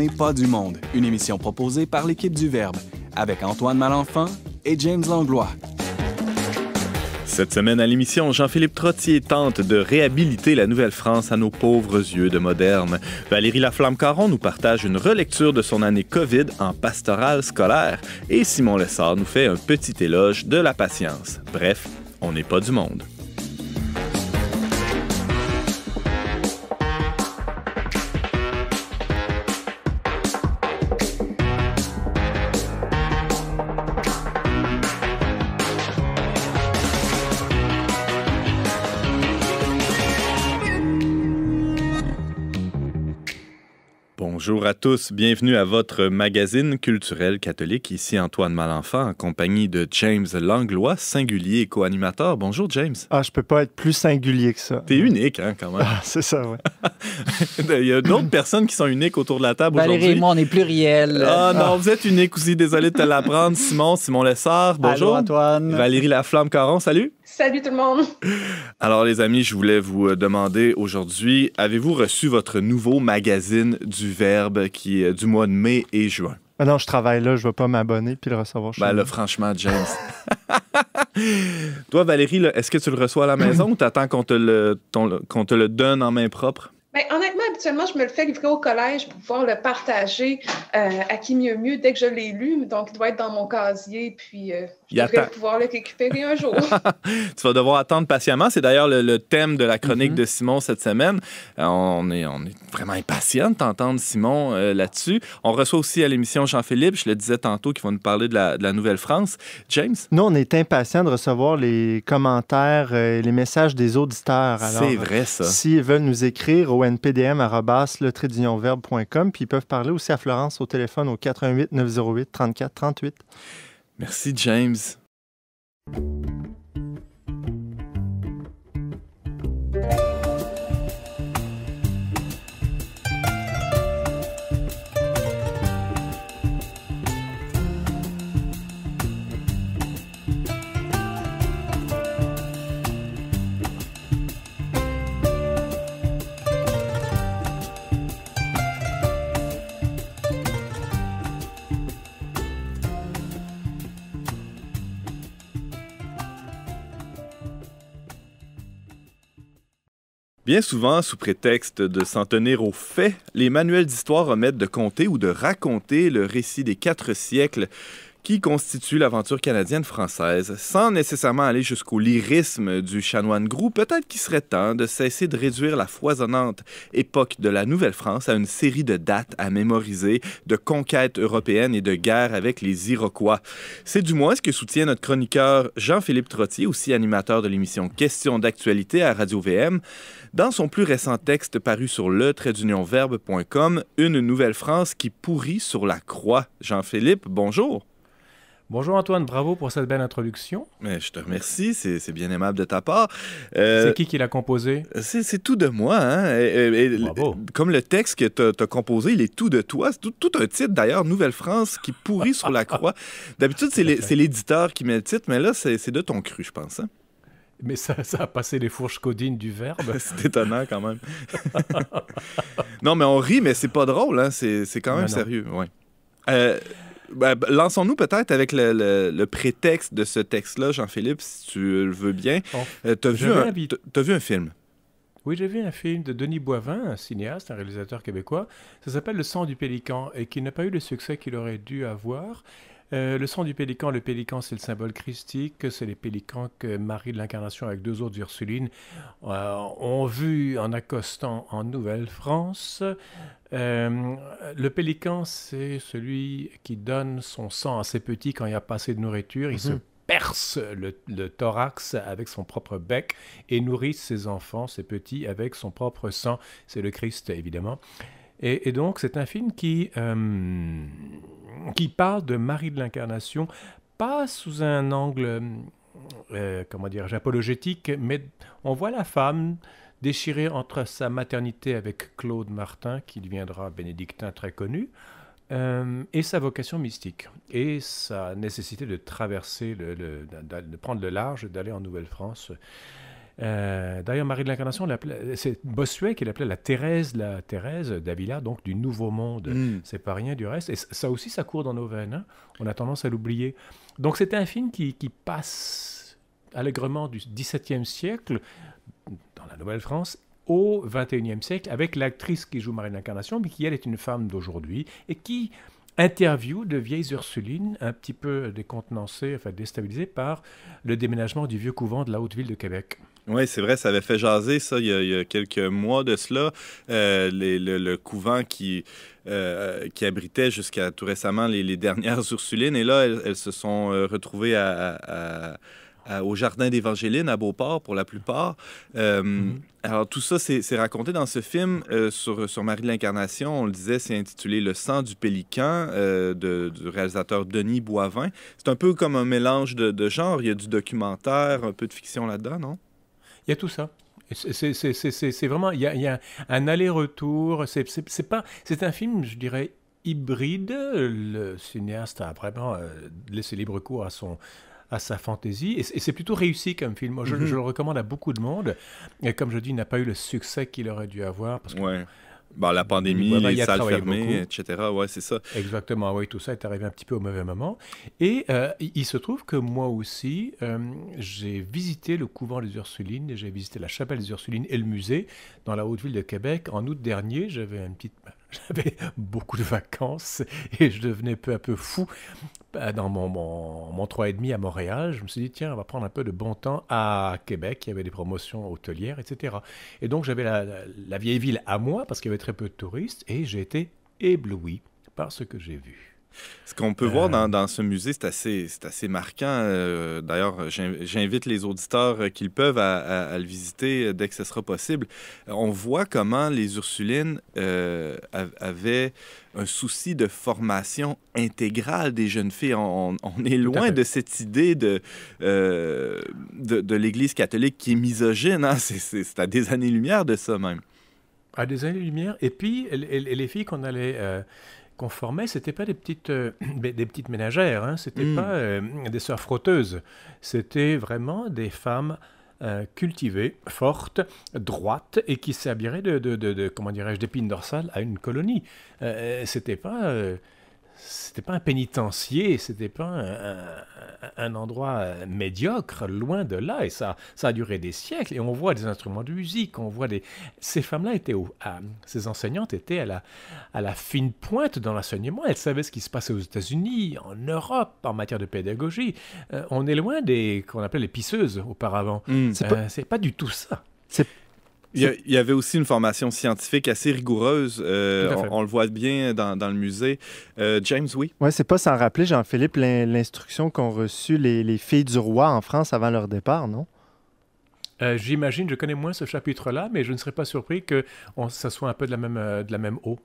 n'est pas du monde, une émission proposée par l'équipe du Verbe, avec Antoine Malenfant et James Langlois. Cette semaine à l'émission, Jean-Philippe Trottier tente de réhabiliter la Nouvelle-France à nos pauvres yeux de moderne. Valérie Laflamme-Caron nous partage une relecture de son année COVID en pastorale scolaire et Simon Lessard nous fait un petit éloge de la patience. Bref, on n'est pas du monde. Bonjour à tous, bienvenue à votre magazine culturel catholique. Ici Antoine Malenfant en compagnie de James Langlois, singulier co-animateur. Bonjour James. Ah, je peux pas être plus singulier que ça. T'es unique, hein, quand même. Ah, c'est ça, oui. Il y a d'autres personnes qui sont uniques autour de la table aujourd'hui. Valérie et moi, on est pluriel. Ah non, ah. vous êtes unique aussi, désolé de te l'apprendre. Simon, Simon Lessard, bonjour. Allô, Antoine. Valérie Laflamme-Caron, salut. Salut tout le monde. Alors les amis, je voulais vous euh, demander aujourd'hui, avez-vous reçu votre nouveau magazine du Verbe qui est euh, du mois de mai et juin? Ah non, je travaille là, je ne vais pas m'abonner puis le recevoir chez Ben là, franchement, James. Toi, Valérie, est-ce que tu le reçois à la maison ou t'attends qu'on te le donne en main propre? Bien, honnêtement, habituellement, je me le fais livrer au collège pour pouvoir le partager euh, à qui mieux mieux dès que je l'ai lu. Donc, il doit être dans mon casier, puis euh, je devrais pouvoir le récupérer un jour. tu vas devoir attendre patiemment. C'est d'ailleurs le, thème de la chronique mhm. de Simon cette semaine. Euh, on, est, on est vraiment impatients t'entendre, Simon là-dessus. On reçoit aussi à l'émission Jean-Philippe, je le disais tantôt, qui va nous parler de la, Nouvelle-France. James? Nous, on est impatients de recevoir les commentaires et les messages des auditeurs. C'est vrai, ça. S'ils veulent nous écrire au onpdm.com. Puis ils peuvent parler aussi à Florence au téléphone au 88 908 34 38. Merci, James. Bien souvent, sous prétexte de s'en tenir aux faits, les manuels d'histoire omettent de compter ou de raconter le récit des quatre siècles qui constitue l'aventure canadienne-française. Sans nécessairement aller jusqu'au lyrisme du chanoine Grou, peut-être qu'il serait temps de cesser de réduire la foisonnante époque de la Nouvelle-France à une série de dates à mémoriser, de conquêtes européennes et de guerres avec les Iroquois. C'est du moins ce que soutient notre chroniqueur Jean-Philippe Trottier, aussi animateur de l'émission Questions d'actualité à Radio-VM, dans son plus récent texte paru sur le d'unionverbe.com, Une Nouvelle-France qui pourrit sur la croix. Jean-Philippe, bonjour. Bonjour Antoine, bravo pour cette belle introduction. Mais je te remercie, c'est bien aimable de ta part. Euh, c'est qui qui l'a composé? C'est tout de moi. Hein? Et, Comme le texte que tu as, composé, il est tout de toi. C'est tout, un titre d'ailleurs, Nouvelle-France qui pourrit sur la croix. D'habitude, c'est l'éditeur qui met le titre, mais là, c'est de ton cru, je pense. Hein. mais ça, a passé les fourches codines du verbe. c'est étonnant quand même. non, mais on rit, mais c'est pas drôle, hein? c'est quand même sérieux. Ouais. Euh, ben, ben, lançons-nous peut-être avec le, prétexte de ce texte-là, Jean-Philippe, si tu le veux bien. Bon, euh, tu vu un film. Oui, j'ai vu un film de Denis Boivin, un cinéaste, un réalisateur québécois. Ça s'appelle Le sang du pélican et qui n'a pas eu le succès qu'il aurait dû avoir. Euh, le sang du pélican, le pélican c'est le symbole christique, c'est les pélicans que Marie de l'Incarnation avec deux autres Ursulines euh, ont vu en accostant en Nouvelle-France. Euh, le pélican c'est celui qui donne son sang à ses petits quand il n'y a pas assez de nourriture, il mhm. se perce le, thorax avec son propre bec et nourrit ses enfants, ses petits, avec son propre sang. C'est le Christ, évidemment. Et, donc, c'est un film qui, euh, qui parle de Marie de l'Incarnation, pas sous un angle, euh, comment dire, apologétique, mais on voit la femme déchirée entre sa maternité avec Claude Martin, qui deviendra bénédictin très connu, euh, et sa vocation mystique et sa nécessité de traverser, le, de, prendre le large, d'aller en Nouvelle-France euh, d'ailleurs, Marie de l'Incarnation, c'est Bossuet qui l'appelait la Thérèse, la Thérèse d'Avila, donc du Nouveau Monde. Mm. C'est pas rien du reste. Et ça aussi, ça court dans nos veines. Hein. On a tendance à l'oublier. Donc, c'était un film qui, passe allègrement du XVIIe siècle dans la Nouvelle-France au XXIe siècle avec l'actrice qui joue Marie de l'Incarnation, mais qui elle est une femme d'aujourd'hui et qui interview de vieilles Ursulines un petit peu décontenancées, enfin déstabilisées par le déménagement du vieux couvent de la haute ville de Québec. Oui, c'est vrai, ça avait fait jaser ça il y a, quelques mois de cela. Euh, le, couvent qui, euh, qui abritait jusqu'à tout récemment les, dernières Ursulines. Et là, elles, se sont euh, retrouvées à, au jardin d'Évangéline à Beauport pour la plupart. Mm-hmm. Alors, tout ça, c'est raconté dans ce film sur, sur Marie de l'Incarnation. On le disait, c'est intitulé Le sang du pélican de, du réalisateur Denis Boivin. C'est un peu comme un mélange de, de genres. Il y a du documentaire, un peu de fiction là-dedans, non? Il y a tout ça. C'est vraiment, il y a, un aller-retour. C'est pas, c'est un film, je dirais, hybride. Le cinéaste a vraiment euh, laissé libre cours à son, à sa fantaisie. Et c'est plutôt réussi comme film. Mhm. je, le recommande à beaucoup de monde. Et comme je dis, il n'a pas eu le succès qu'il aurait dû avoir. Parce que bah, la pandémie, bah, les salles fermées, etc. Ouais, c'est ça. Exactement, oui, tout ça est arrivé un petit peu au mauvais moment. Et euh, il se trouve que moi aussi, euh, j'ai visité le couvent des Ursulines, j'ai visité la chapelle des Ursulines et le musée dans la haute ville de Québec en août dernier. J'avais une petite, bah, J'avais beaucoup de vacances et je devenais peu à peu fou. Bah, dans mon, mon, mon 3,5 à Montréal, je me suis dit, tiens, on va prendre un peu de bon temps à Québec. Il y avait des promotions hôtelières, etc. Et donc, j'avais la vieille ville à moi parce qu'il y avait très peu de touristes et j'ai été ébloui par ce que j'ai vu. Ce qu'on peut voir euh. dans, ce musée, c'est assez, assez marquant. Euh, d'ailleurs, j'invite les auditeurs euh, qu'ils peuvent à, le visiter dès que ce sera possible. On voit comment les Ursulines avaient un souci de formation intégrale des jeunes filles. On, est loin de cette idée de, de, l'Église catholique qui est misogyne. Hein. C'est à des années-lumière de ça même. À des années-lumière. Et puis, les, les filles qu'on allait qu'on c'était pas des petites, euh, des petites ménagères, hein, c'était mm. pas euh, des sœurs frotteuses, c'était vraiment des femmes euh, cultivées, fortes, droites et qui s'habilleraient de, de, comment dirais-je d'épines dorsales à une colonie. c'était pas c'était pas un pénitencier, c'était pas un, endroit euh, médiocre, loin de là, et ça, ça a duré des siècles, et on voit des instruments de musique, on voit des... Ces femmes-là étaient, ces enseignantes étaient à la, à la fine pointe dans l'enseignement, elles savaient ce qui se passait aux États-Unis, en Europe, en matière de pédagogie. Euh, on est loin des, qu'on appelait les pisseuses auparavant. Hmm. c'est euh, pas... pas du tout ça. C'est il y, avait aussi une formation scientifique assez rigoureuse. Euh, on, le voit bien dans, le musée. Euh, James, oui. Oui, c'est pas sans rappeler, Jean-Philippe, l'instruction qu'ont reçue les, filles du roi en France avant leur départ, non? Euh, j'imagine, je connais moins ce chapitre-là, mais je ne serais pas surpris que ça soit un peu de même, de la même eau.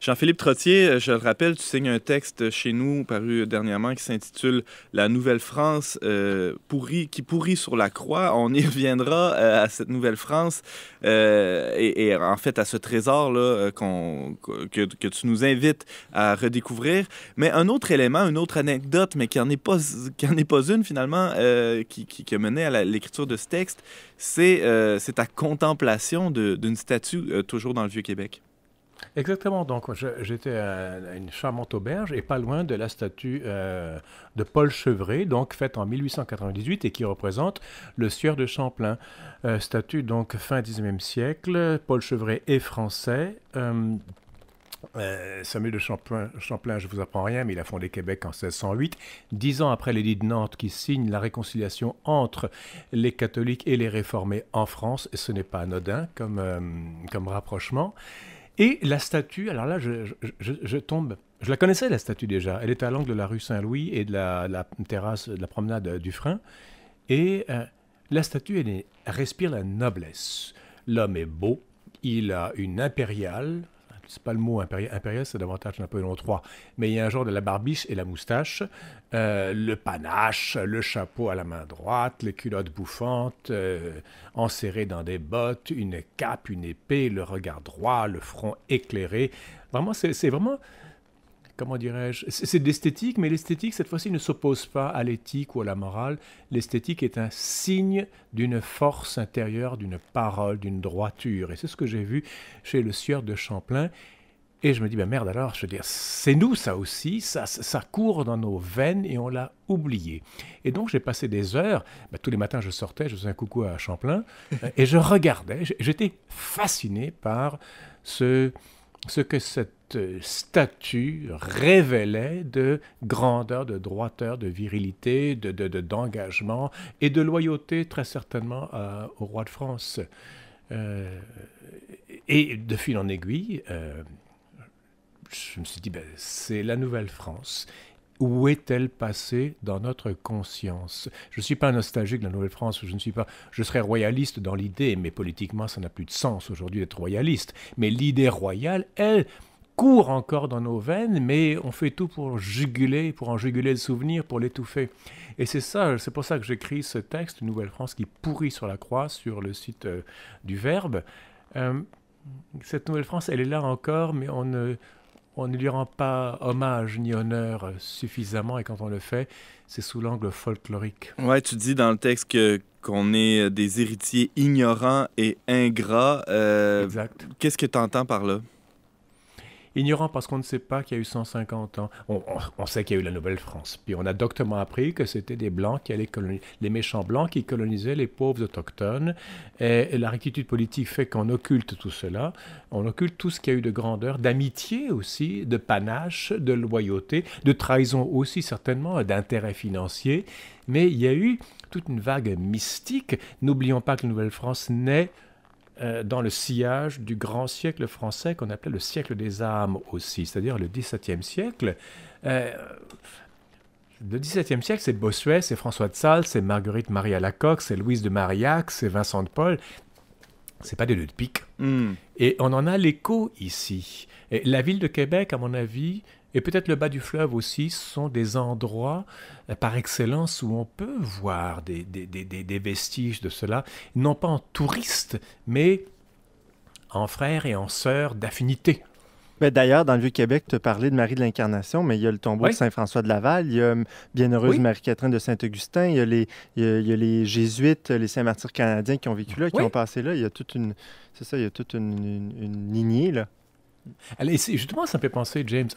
Jean-Philippe Trottier, euh, je le rappelle, tu signes un texte chez nous paru dernièrement qui s'intitule La Nouvelle-France euh, pourrie, qui pourrit sur la croix. On y reviendra euh, à cette Nouvelle-France et, en fait à ce trésor-là que, tu nous invites à redécouvrir. Mais un autre élément, une autre anecdote, mais qui n'en est, pas, pas une finalement, qui, qui, a mené à l'écriture de ce texte, c'est ta contemplation d'une statue toujours dans le Vieux-Québec. Exactement. Donc, j'étais à une charmante auberge et pas loin de la statue euh, de Paul Chevret, donc faite en 1898 et qui représente le sieur de Champlain. Euh, statue, donc, fin 19e siècle. Paul Chevret est français. Euh, Samuel de Champlain, Champlain, je vous apprends rien, mais il a fondé Québec en 1608, dix ans après l'édit de Nantes qui signe la réconciliation entre les catholiques et les réformés en France. Et ce n'est pas anodin comme, comme rapprochement. Et la statue, alors là, je, tombe. Je la connaissais, la statue déjà. Elle était à l'angle de la rue Saint-Louis et de la, terrasse, de la promenade euh, du Frein. Et euh, la statue, elle respire la noblesse. L'homme est beau, il a une impériale, c'est pas le mot impérial, c'est davantage Napoléon III, mais il y a un genre de la barbiche et la moustache, euh, le panache, le chapeau à la main droite, les culottes bouffantes, euh, enserrées dans des bottes, une cape, une épée, le regard droit, le front éclairé. Vraiment, c'est vraiment comment dirais-je, c'est de l'esthétique, mais l'esthétique, cette fois-ci, ne s'oppose pas à l'éthique ou à la morale. L'esthétique est un signe d'une force intérieure, d'une parole, d'une droiture. Et c'est ce que j'ai vu chez le sieur de Champlain. Et je me dis, ben merde alors, je veux dire, c'est nous ça aussi, ça, ça court dans nos veines et on l'a oublié. Et donc j'ai passé des heures, ben, tous les matins je sortais, je faisais un coucou à Champlain, euh, et je regardais, j'étais fasciné par ce, ce que cette euh, statue révélait de grandeur, de droiteur, de virilité, d'engagement de, et de loyauté très certainement au roi de France. Euh, et de fil en aiguille, euh, je me suis dit, ben, c'est la Nouvelle-France où est-elle passée dans notre conscience Je ne suis pas un nostalgique de la Nouvelle-France, je ne suis pas, je serais royaliste dans l'idée, mais politiquement ça n'a plus de sens aujourd'hui d'être royaliste. Mais l'idée royale, elle, court encore dans nos veines, mais on fait tout pour juguler, pour en juguler le souvenir, pour l'étouffer. Et c'est ça, c'est pour ça que j'écris ce texte, Nouvelle-France qui pourrit sur la croix, sur le site euh, du Verbe. Euh, cette Nouvelle-France, elle est là encore, mais on ne on ne lui rend pas hommage ni honneur suffisamment, et quand on le fait, c'est sous l'angle folklorique. Ouais, tu dis dans le texte que qu'on est euh, des héritiers ignorants et ingrats. Euh, exact. Qu'est-ce que tu entends par là? ignorant parce qu'on ne sait pas qu'il y a eu 150 ans. On, sait qu'il y a eu la Nouvelle-France. Puis on a doctement appris que c'était des Blancs qui allaient coloniser, les méchants Blancs qui colonisaient les pauvres autochtones. Et, la rectitude politique fait qu'on occulte tout cela. On occulte tout ce qu'il y a eu de grandeur, d'amitié aussi, de panache, de loyauté, de trahison aussi certainement, d'intérêt financier. Mais il y a eu toute une vague mystique. N'oublions pas que la Nouvelle-France naît euh, dans le sillage du grand siècle français qu'on appelait le siècle des âmes aussi, c'est-à-dire le XVIIe siècle. Euh, le le XVIIe siècle, c'est Bossuet, c'est François de Sales, c'est Marguerite Marie Alacoque, c'est Louise de Marillac, c'est Vincent de Paul. C'est pas des deux de pique. Et on en a l'écho ici. la ville de Québec, à mon avis, et peut-être le bas du fleuve aussi sont des endroits euh, par excellence où on peut voir des, des, vestiges de cela, non pas en touristes, mais en frères et en sœurs d'affinité. Ben, d'ailleurs, dans le Vieux-Québec, tu as de Marie de l'Incarnation, mais il y a le tombeau de Saint-François de Laval, il y a hum, Bienheureuse Marie-Catherine de Saint-Augustin, il, il, y a les Jésuites, les Saints-Martyrs canadiens qui ont vécu là, qui ont passé là. Il y a toute une, ça, il toute une lignée. Là. Et justement, ça me fait penser, James,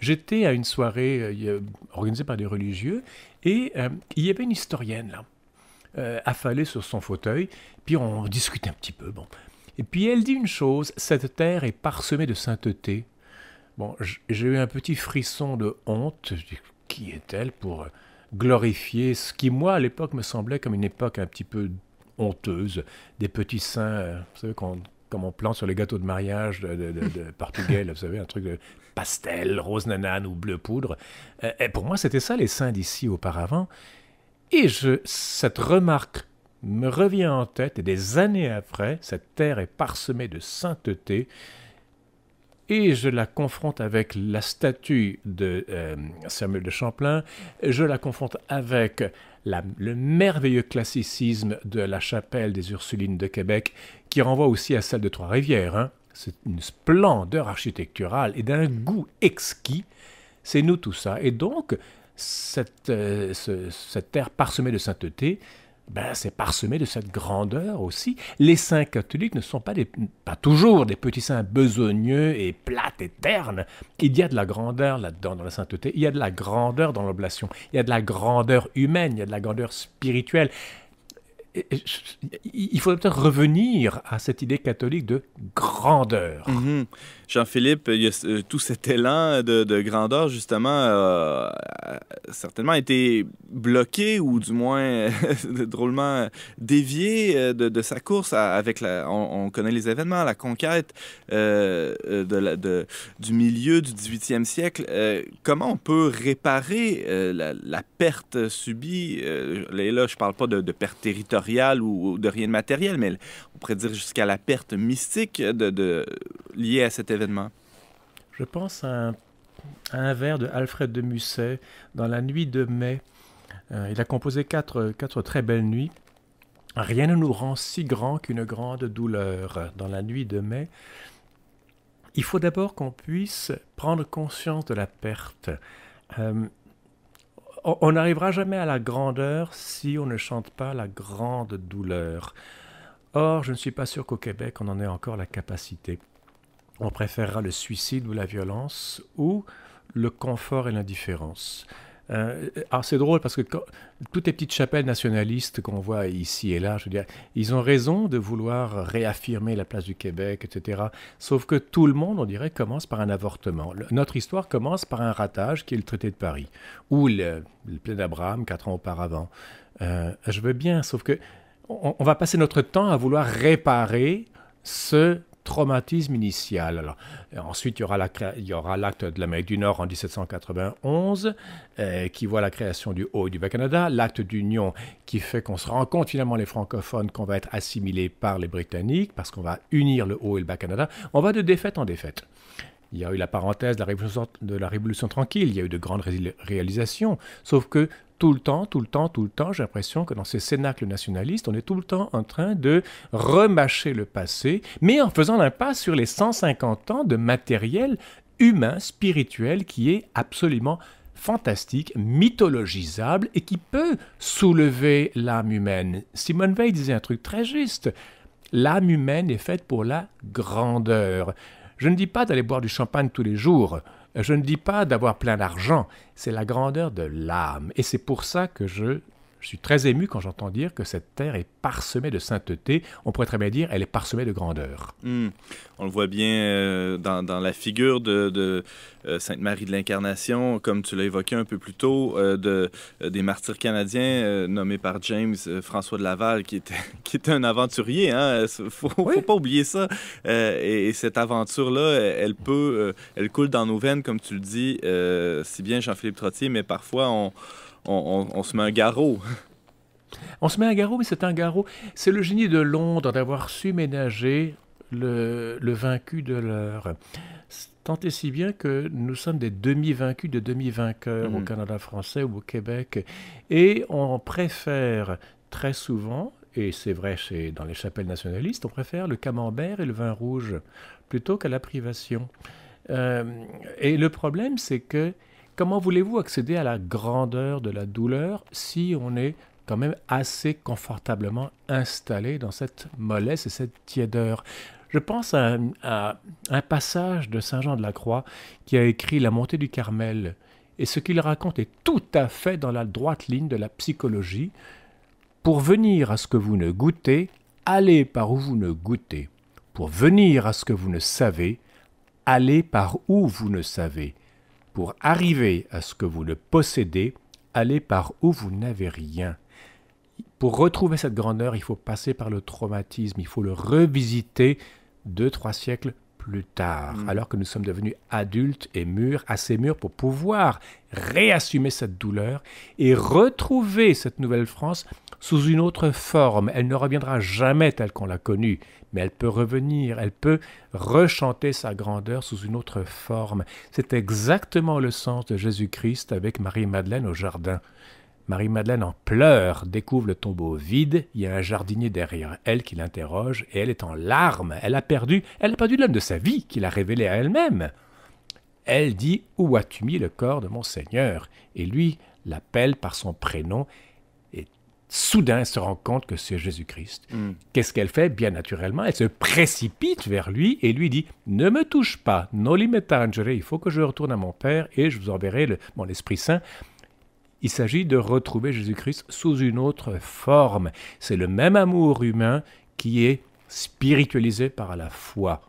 j'étais à une soirée euh, euh, organisée par des religieux et euh, il y avait une historienne là, affalée sur son fauteuil, puis on discutait un petit peu. Bon. Et puis elle dit une chose, cette terre est parsemée de sainteté. Bon, j'ai eu un petit frisson de honte. Qui est-elle pour glorifier ce qui, moi, à l'époque, me semblait comme une époque un petit peu honteuse, des petits saints, vous savez, qu'on comme on plante sur les gâteaux de mariage de, de, vous savez, un truc de pastel, rose nanane ou bleu poudre. Euh, et pour moi, c'était ça les saints d'ici auparavant. Et je, cette remarque me revient en tête, et des années après, cette terre est parsemée de sainteté et je la confronte avec la statue de euh, Samuel de Champlain, je la confronte avec le merveilleux classicisme de la chapelle des Ursulines de Québec, qui renvoie aussi à celle de Trois-Rivières. Hein. C'est une splendeur architecturale et d'un goût exquis. C'est nous tout ça. Et donc, cette euh, terre parsemée de sainteté, ben, c'est parsemé de cette grandeur aussi. Les saints catholiques ne sont pas, des, pas toujours des petits saints besogneux et plates et ternes. Il y a de la grandeur là-dedans, dans la sainteté. Il y a de la grandeur dans l'oblation. Il y a de la grandeur humaine. Il y a de la grandeur spirituelle il faudrait peut-être revenir à cette idée catholique de grandeur. Mhm. Jean-Philippe, euh, tout cet élan de, grandeur, justement, a euh, euh, certainement été bloqué ou du moins drôlement dévié de, sa course avec la. On, connaît les événements, la conquête de du milieu du 18e siècle. comment on peut réparer la, perte subie Et là, je ne parle pas de, perte territoriale ou, de rien de matériel, mais on pourrait dire jusqu'à la perte mystique de, liée à cet événement. Je pense à un, vers de Alfred de Musset dans la nuit de mai. Euh, il a composé quatre, quatre très belles nuits. Rien ne nous rend si grand qu'une grande douleur. Dans la nuit de mai, il faut d'abord qu'on puisse prendre conscience de la perte. Euh, on n'arrivera jamais à la grandeur si on ne chante pas la grande douleur. Or, je ne suis pas sûr qu'au Québec, on en ait encore la capacité. On préférera le suicide ou la violence ou le confort et l'indifférence. Euh, alors c'est drôle parce que toutes les petites chapelles nationalistes qu'on voit ici et là, je veux dire, ils ont raison de vouloir réaffirmer la place du Québec, etc. Sauf que tout le monde, on dirait, commence par un avortement. notre histoire commence par un ratage qui est le traité de Paris, ou le, plein d'Abraham quatre ans auparavant. Euh, je veux bien, sauf que on, va passer notre temps à vouloir réparer ce traumatisme initial. Euh, ensuite, il y aura l'acte la, de l'Amérique du Nord en 1791 euh, qui voit la création du Haut et du Bas-Canada, l'acte d'union qui fait qu'on se rend compte finalement les francophones qu'on va être assimilés par les Britanniques parce qu'on va unir le Haut et le Bas-Canada. On va de défaite en défaite. Il y a eu la parenthèse de la Révolution, tranquille, il y a eu de grandes réalisations, sauf que tout le temps, tout le temps, tout le temps, j'ai l'impression que dans ces cénacles nationalistes, on est tout le temps en train de remâcher le passé, mais en faisant l'impasse sur les 150 ans de matériel humain, spirituel, qui est absolument fantastique, mythologisable et qui peut soulever l'âme humaine. Simone Veil disait un truc très juste. L'âme humaine est faite pour la grandeur. Je ne dis pas d'aller boire du champagne tous les jours, je ne dis pas d'avoir plein d'argent, c'est la grandeur de l'âme, et c'est pour ça que je je suis très ému quand j'entends dire que cette terre est parsemée de sainteté. On pourrait très bien dire elle est parsemée de grandeur. Hmm. On le voit bien euh, dans, la figure de, euh, Sainte Marie de l'Incarnation, comme tu l'as évoqué un peu plus tôt, euh, de, des martyrs canadiens nommés par James François de Laval, qui était, qui un aventurier. Il hein. ne faut, pas oublier ça. Et, cette aventure-là, elle elle coule dans nos veines, comme tu le dis si bien, Jean-Philippe Trottier, mais parfois on on, se met un garrot. On se met un garrot, mais c'est un garrot. C'est le génie de Londres d'avoir su ménager le, vaincu de l'heure. Tant et si bien que nous sommes des demi-vaincus de demi-vainqueurs au mhm. Canada français ou au Québec. Et on préfère très souvent, et c'est vrai chez, dans les chapelles nationalistes, on préfère le camembert et le vin rouge plutôt qu'à la privation. Euh, et le problème, c'est que Comment voulez-vous accéder à la grandeur de la douleur si on est quand même assez confortablement installé dans cette mollesse et cette tiédeur je pense à un, à, un passage de Saint Jean de la Croix qui a écrit La montée du Carmel. Et ce qu'il raconte est tout à fait dans la droite ligne de la psychologie. Pour venir à ce que vous ne goûtez, allez par où vous ne goûtez. Pour venir à ce que vous ne savez, allez par où vous ne savez. Pour arriver à ce que vous le possédez, allez par où vous n'avez rien. Pour retrouver cette grandeur, il faut passer par le traumatisme, il faut le revisiter deux, trois siècles plus tard, mm. alors que nous sommes devenus adultes et mûrs, assez mûrs pour pouvoir réassumer cette douleur et retrouver cette nouvelle France sous une autre forme. Elle ne reviendra jamais telle qu'on l'a connue mais elle peut revenir, elle peut rechanter sa grandeur sous une autre forme. C'est exactement le sens de Jésus-Christ avec Marie-Madeleine au jardin. Marie-Madeleine en pleurs découvre le tombeau vide, il y a un jardinier derrière elle qui l'interroge, et elle est en larmes, elle a perdu, elle a perdu l'homme de sa vie qu'il a révélé à elle-même. Elle dit Où as-tu mis le corps de mon Seigneur Et lui l'appelle par son prénom soudain se rend compte que c'est Jésus-Christ. Mm. Qu'est-ce qu'elle fait Bien naturellement, elle se précipite vers lui et lui dit Ne me touche pas, noli me il faut que je retourne à mon Père et je vous enverrai mon Esprit Saint. Il s'agit de retrouver Jésus-Christ sous une autre forme. C'est le même amour humain qui est spiritualisé par la foi.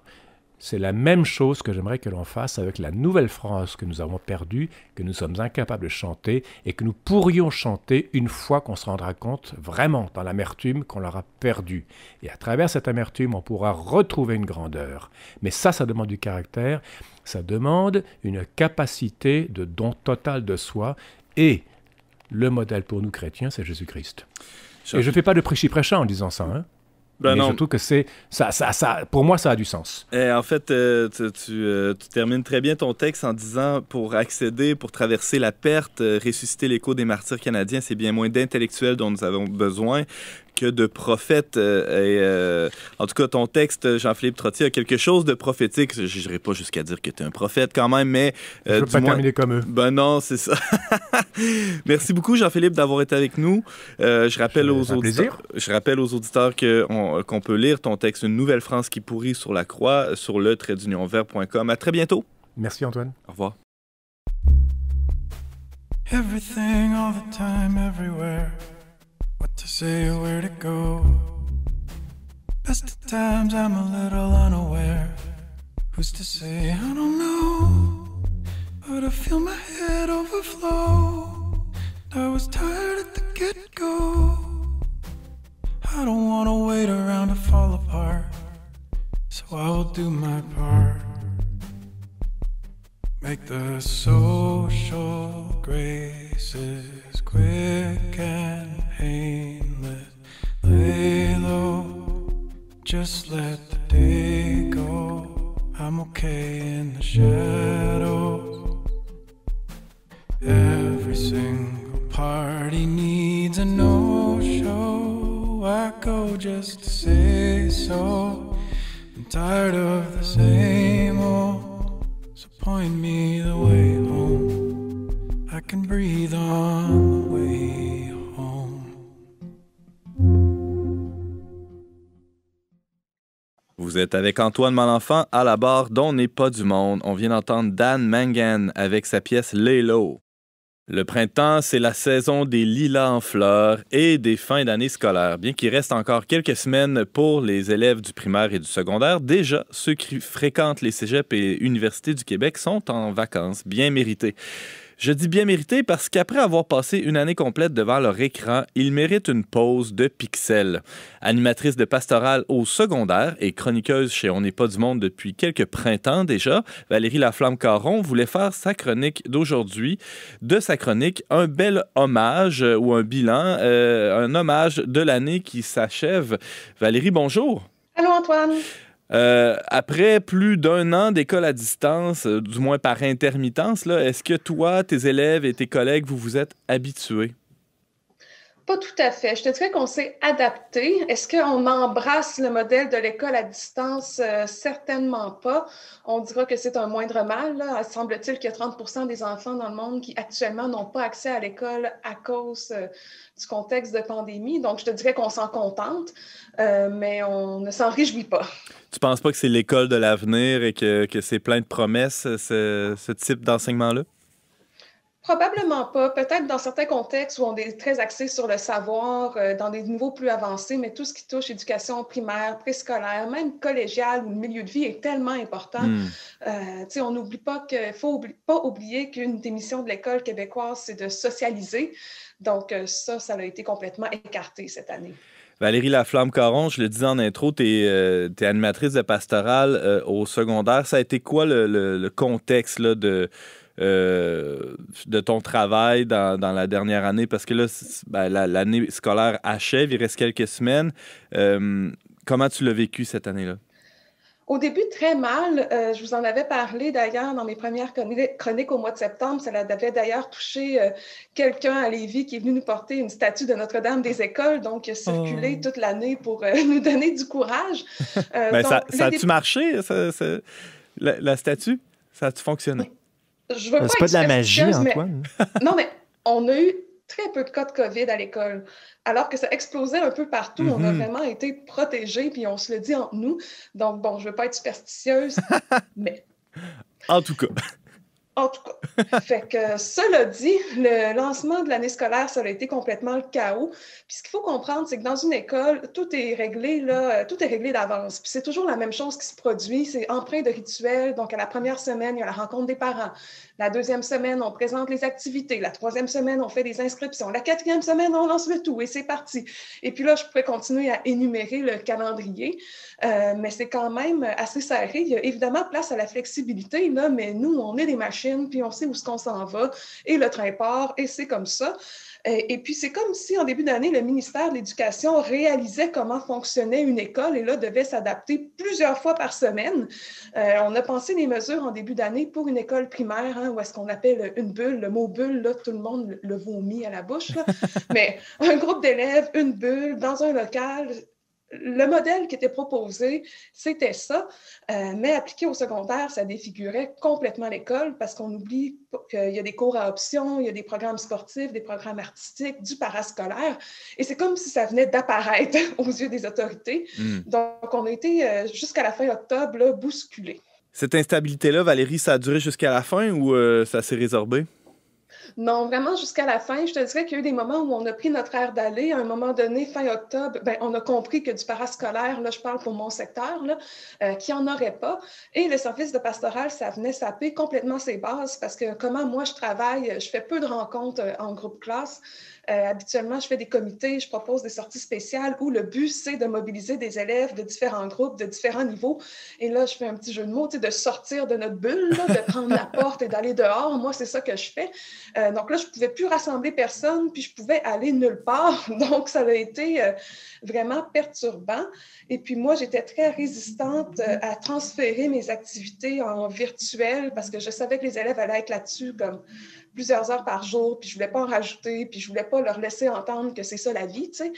C'est la même chose que j'aimerais que l'on fasse avec la nouvelle France que nous avons perdue, que nous sommes incapables de chanter et que nous pourrions chanter une fois qu'on se rendra compte vraiment dans l'amertume qu'on l'aura perdue. Et à travers cette amertume, on pourra retrouver une grandeur. Mais ça, ça demande du caractère, ça demande une capacité de don total de soi et le modèle pour nous chrétiens, c'est Jésus-Christ. Et je ne fais pas de prêchi prêchant en disant ça. Hein. Ben mais surtout que c'est ça, ça, ça, pour moi, ça a du sens. Eh, en fait, euh, euh, tu, termines très bien ton texte en disant pour accéder, pour traverser la perte, euh, ressusciter l'écho des martyrs canadiens, c'est bien moins d'intellectuels dont nous avons besoin que de prophète. Euh, euh, en tout cas, ton texte, Jean-Philippe Trottier, a quelque chose de prophétique. Je n'irai pas jusqu'à dire que tu es un prophète quand même, mais... Euh, je veux pas terminer comme eux. Ben non, c'est ça. Merci beaucoup, Jean-Philippe, d'avoir été avec nous. je, rappelle aux auditeurs, je rappelle aux auditeurs qu'on peut lire ton texte Une nouvelle France qui pourrit sur la croix sur le trait À très bientôt. Merci, Antoine. Au revoir. What to say, where to go? Best of times, I'm a little unaware. Who's to say, I don't know? But I feel my head overflow. I was tired at the get go. I don't wanna wait around to fall apart. So I will do my part. Make the social graces is quick and painless. Lay low, just let the day go. I'm okay in the shadows. Every single party needs a no show. I go just to say so. I'm tired of the same old, so point me the way. Vous êtes avec Antoine Malenfant à la barre dont n'est pas du monde. On vient d'entendre Dan Mangan avec sa pièce Lélo. Le printemps, c'est la saison des lilas en fleurs et des fins d'année scolaire. Bien qu'il reste encore quelques semaines pour les élèves du primaire et du secondaire, déjà, ceux qui fréquentent les cégeps et universités du Québec sont en vacances, bien méritées. Je dis bien mérité parce qu'après avoir passé une année complète devant leur écran, ils méritent une pause de pixels. Animatrice de pastorale au secondaire et chroniqueuse chez On n'est pas du monde depuis quelques printemps déjà, Valérie Laflamme-Caron voulait faire sa chronique d'aujourd'hui, de sa chronique, un bel hommage ou un bilan, euh, un hommage de l'année qui s'achève. Valérie, bonjour. Allô Antoine. Euh, après plus d'un an d'école à distance, euh, du moins par intermittence, est-ce que toi, tes élèves et tes collègues, vous vous êtes habitués? Pas tout à fait. Je te dirais qu'on s'est adapté. Est-ce qu'on embrasse le modèle de l'école à distance? Euh, certainement pas. On dira que c'est un moindre mal. Semble-t-il qu'il y a 30 des enfants dans le monde qui actuellement n'ont pas accès à l'école à cause euh, du contexte de pandémie. Donc, je te dirais qu'on s'en contente, euh, mais on ne s'en réjouit pas. Tu penses pas que c'est l'école de l'avenir et que, que c'est plein de promesses, ce, ce type d'enseignement-là? Probablement pas. Peut-être dans certains contextes où on est très axé sur le savoir, euh, dans des niveaux plus avancés, mais tout ce qui touche éducation primaire, préscolaire, même collégiale ou le milieu de vie est tellement important. Hmm. Euh, tu Euh, on n'oublie pas qu'il faut pas oublier qu'une des missions de l'école québécoise, c'est de socialiser. Donc euh, ça, ça a été complètement écarté cette année. Valérie Laflamme-Caron, je le disais en intro, tu es, animatrice de pastorale au secondaire. Ça a été quoi le, le, le contexte là, de, euh, de ton travail dans, la dernière année? Parce que là, ben, l'année scolaire achève, il reste quelques semaines. Euh, comment tu l'as vécu cette année-là? Au début, très mal. Euh, je vous en avais parlé d'ailleurs dans mes premières chroniques au mois de septembre. Ça devait d'ailleurs touché quelqu'un à Lévis qui est venu nous porter une statue de Notre-Dame des écoles, donc circuler oh. toute l'année pour nous donner du courage. mais ben, ça, a-tu marché, La, statue? Ça a-tu fonctionné? Euh, c'est pas de la magie, Antoine. non, mais on a eu très peu de cas de COVID à l'école, alors que ça explosait un peu partout. On a mm-hmm. vraiment été protégés, puis on se le dit entre nous. Donc, bon, je veux pas être superstitieuse, mais. En tout cas. En tout cas, fait que cela dit, le lancement de l'année scolaire, ça a été complètement le chaos. Puis ce qu'il faut comprendre, c'est que dans une école, tout est réglé là, tout est réglé d'avance. Puis c'est toujours la même chose qui se produit, c'est emprunt de rituels. Donc à la première semaine, il y a la rencontre des parents. La deuxième semaine, on présente les activités. La troisième semaine, on fait des inscriptions. La quatrième semaine, on lance le tout et c'est parti. Et puis là, je pourrais continuer à énumérer le calendrier, euh, mais c'est quand même assez serré. Il y a évidemment place à la flexibilité, là, mais nous, on est des machines, puis on sait où ce qu'on s'en va et le train part et c'est comme ça. Euh, et puis, c'est comme si, en début d'année, le ministère de l'Éducation réalisait comment fonctionnait une école et là, devait s'adapter plusieurs fois par semaine. Euh, on a pensé les mesures en début d'année pour une école primaire, hein, où est-ce qu'on appelle une bulle, le mot bulle, là, tout le monde le vomit à la bouche. Mais un groupe d'élèves, une bulle, dans un local, le modèle qui était proposé, c'était ça, euh, mais appliqué au secondaire, ça défigurait complètement l'école parce qu'on oublie qu'il y a des cours à option, il y a des programmes sportifs, des programmes artistiques, du parascolaire, et c'est comme si ça venait d'apparaître aux yeux des autorités. Hmm. Donc, on a été euh, jusqu'à la fin octobre bousculé. Cette instabilité-là, Valérie, ça a duré jusqu'à la fin ou euh, ça s'est résorbé? Non, vraiment jusqu'à la fin, je te dirais qu'il y a eu des moments où on a pris notre air d'aller. À un moment donné, fin octobre, ben, on a compris que du parascolaire, là, je parle pour mon secteur, là, euh, en aurait pas. Et le service de pastoral, ça venait saper complètement ses bases parce que comment moi je travaille, je fais peu de rencontres euh, en groupe classe. Euh, habituellement, je fais des comités, je propose des sorties spéciales où le but, c'est de mobiliser des élèves de différents groupes, de différents niveaux. Et là, je fais un petit jeu de mots, de sortir de notre bulle, de prendre la porte et d'aller dehors. Moi, c'est ça que je fais. Euh, donc là, je ne pouvais plus rassembler personne, puis je pouvais aller nulle part. Donc, ça a été euh, vraiment perturbant. Et puis moi, j'étais très résistante à transférer mes activités en virtuel parce que je savais que les élèves allaient être là-dessus comme plusieurs heures par jour, puis je voulais pas en rajouter, puis je voulais pas leur laisser entendre que c'est ça la vie, tu sais,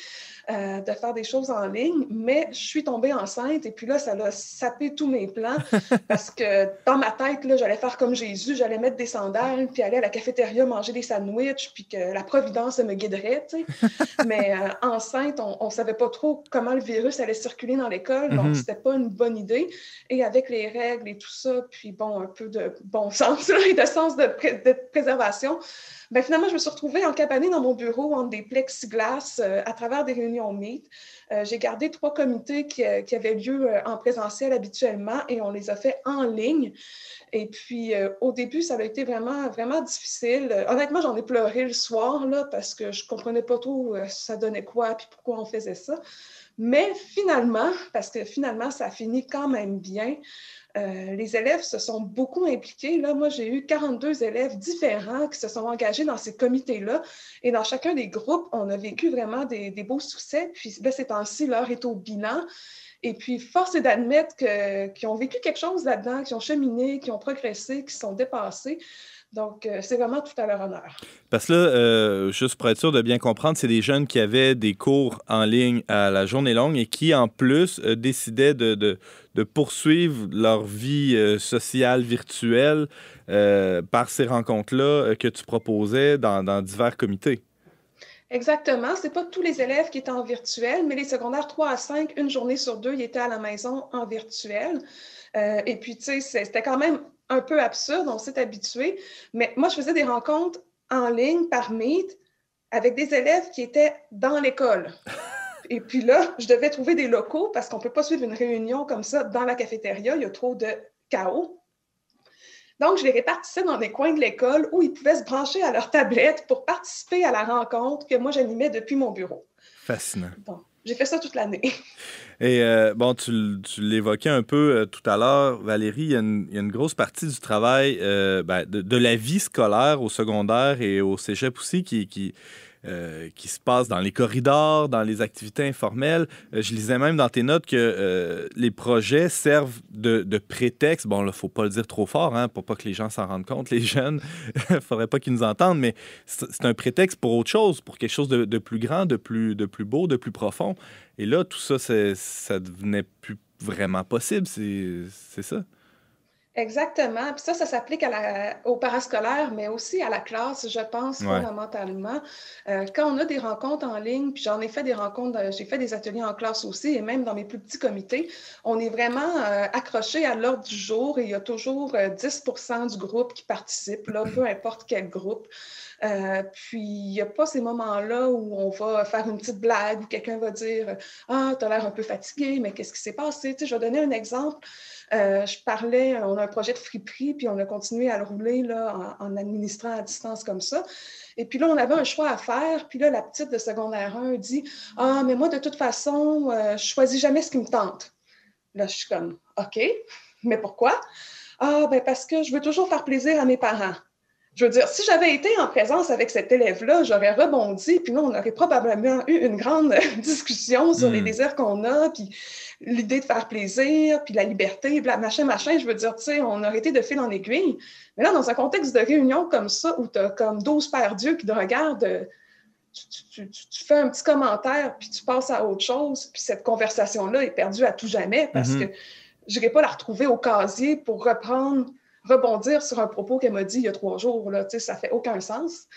euh, de faire des choses en ligne. Mais je suis tombée enceinte et puis là, ça a sapé tous mes plans parce que dans ma tête, là, j'allais faire comme Jésus, j'allais mettre des sandales, puis aller à la cafétéria manger des sandwichs, puis que la providence me guiderait, tu sais. Mais euh, enceinte, on, ne savait pas trop comment le virus allait circuler dans l'école, donc ce mhm. n'était c'était pas une bonne idée. Et avec les règles et tout ça, puis bon, un peu de bon sens et de sens de préservation ben, finalement, je me suis retrouvée cabanée dans mon bureau en des plexiglas euh, à travers des réunions Meet. Euh, j'ai gardé trois comités qui, euh, avaient lieu en présentiel habituellement et on les a fait en ligne. Et puis, au début, ça avait été vraiment, vraiment difficile. Honnêtement, j'en ai pleuré le soir là, parce que je ne comprenais pas trop ça donnait quoi et pourquoi on faisait ça. Mais finalement, parce que finalement, ça finit quand même bien, euh, les élèves se sont beaucoup impliqués. Là, moi, j'ai eu 42 élèves différents qui se sont engagés dans ces comités-là. Et dans chacun des groupes, on a vécu vraiment des, beaux succès. Puis là, ben, ces temps-ci, l'heure est au bilan. Et puis, force est d'admettre qu'ils ont vécu quelque chose là-dedans, qu'ils ont cheminé, qu'ils ont progressé, qu'ils sont dépassés. Donc, euh, c'est vraiment tout à leur honneur. Parce que là, euh, juste pour être sûr de bien comprendre, c'est des jeunes qui avaient des cours en ligne à la journée longue et qui, en plus, euh, décidaient de, poursuivre leur vie sociale virtuelle par ces rencontres-là que tu proposais dans, divers comités. Exactement. Ce n'est pas tous les élèves qui étaient en virtuel, mais les secondaires 3 à 5, une journée sur deux, ils étaient à la maison en virtuel. et puis, tu sais, c'était quand même un peu absurde, on s'est habitué. Mais moi, je faisais des rencontres en ligne par Meet avec des élèves qui étaient dans l'école. Et puis là, je devais trouver des locaux parce qu'on ne peut pas suivre une réunion comme ça dans la cafétéria, il y a trop de chaos. Donc, je les répartissais dans des coins de l'école où ils pouvaient se brancher à leur tablette pour participer à la rencontre que moi j'animais depuis mon bureau. Fascinant j'ai fait ça toute l'année. Et euh, bon, tu, l'évoquais un peu euh, tout à l'heure, Valérie, il y, a une, grosse partie du travail, euh, ben, de, la vie scolaire au secondaire et au cégep aussi qui, qui euh, qui se passe dans les corridors, dans les activités informelles. Euh, je lisais même dans tes notes que euh, les projets servent de, prétexte. Bon, là, faut pas le dire trop fort, hein, pour pas que les gens s'en rendent compte, les jeunes. faudrait pas qu'ils nous entendent, mais c'est un prétexte pour autre chose, pour quelque chose de, de, plus grand, de plus, de plus beau, de plus profond. Et là, tout ça, ça devenait plus vraiment possible. C'est ça. Exactement. Puis ça, ça s'applique au parascolaire, mais aussi à la classe, je pense, fondamentalement. Euh, quand on a des rencontres en ligne, puis j'en ai fait des rencontres, j'ai fait des ateliers en classe aussi, et même dans mes plus petits comités, on est vraiment euh, accroché à l'ordre du jour et il y a toujours 10 euh, du groupe qui participe, là, peu importe quel groupe. puis, il n'y a pas ces moments-là où on va faire une petite blague, où quelqu'un va dire Ah, tu as l'air un peu fatigué, mais qu'est-ce qui s'est passé? Tu sais, je vais donner un exemple. Euh, je parlais, euh, on a un projet de friperie, puis on a continué à le rouler là, en, administrant à distance comme ça. Et puis là, on avait un choix à faire. Puis là, la petite de secondaire 1 dit Ah, mais moi, de toute façon, je euh, je choisis jamais ce qui me tente. Là, je suis comme OK, mais pourquoi? Ah, ben parce que je veux toujours faire plaisir à mes parents. Je veux dire, si j'avais été en présence avec cet élève-là, j'aurais rebondi, puis là, on aurait probablement eu une grande discussion sur les hmm. désirs qu'on a, puis l'idée de faire plaisir, puis la liberté, bla, machin, machin. Je veux dire, tu sais, on aurait été de fil en aiguille. Mais là, dans un contexte de réunion comme ça, où tu as comme 12 pères dieux qui te regardent, tu, fais un petit commentaire, puis tu passes à autre chose, puis cette conversation-là est perdue à tout jamais parce mhm. que je n'irai pas la retrouver au casier pour reprendre, rebondir sur un propos qu'elle m'a dit il y a trois jours. Là, ça fait aucun sens.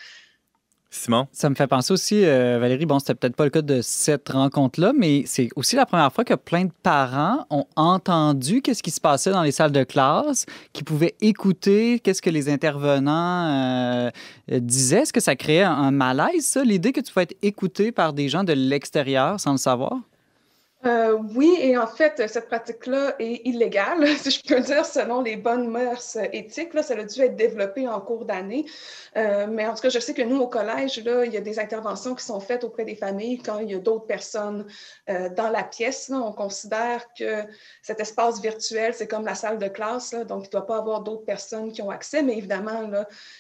Ça me fait penser aussi, euh, Valérie, bon, c'était peut-être pas le cas de cette rencontre-là, mais c'est aussi la première fois que plein de parents ont entendu qu'est-ce qui se passait dans les salles de classe, qui pouvaient écouter qu'est-ce que les intervenants euh, disaient. Est-ce que ça créait un malaise, ça, l'idée que tu vas être écouté par des gens de l'extérieur sans le savoir? Euh, oui, et en fait, cette pratique-là est illégale, si je peux dire, selon les bonnes mœurs euh, éthiques. Là, ça a dû être développé en cours d'année. Euh, mais en tout cas, je sais que nous, au collège, là, il y a des interventions qui sont faites auprès des familles quand il y a d'autres personnes dans la pièce. On considère que cet espace virtuel, c'est comme la salle de classe, donc il ne doit pas avoir d'autres personnes qui ont accès. Mais évidemment,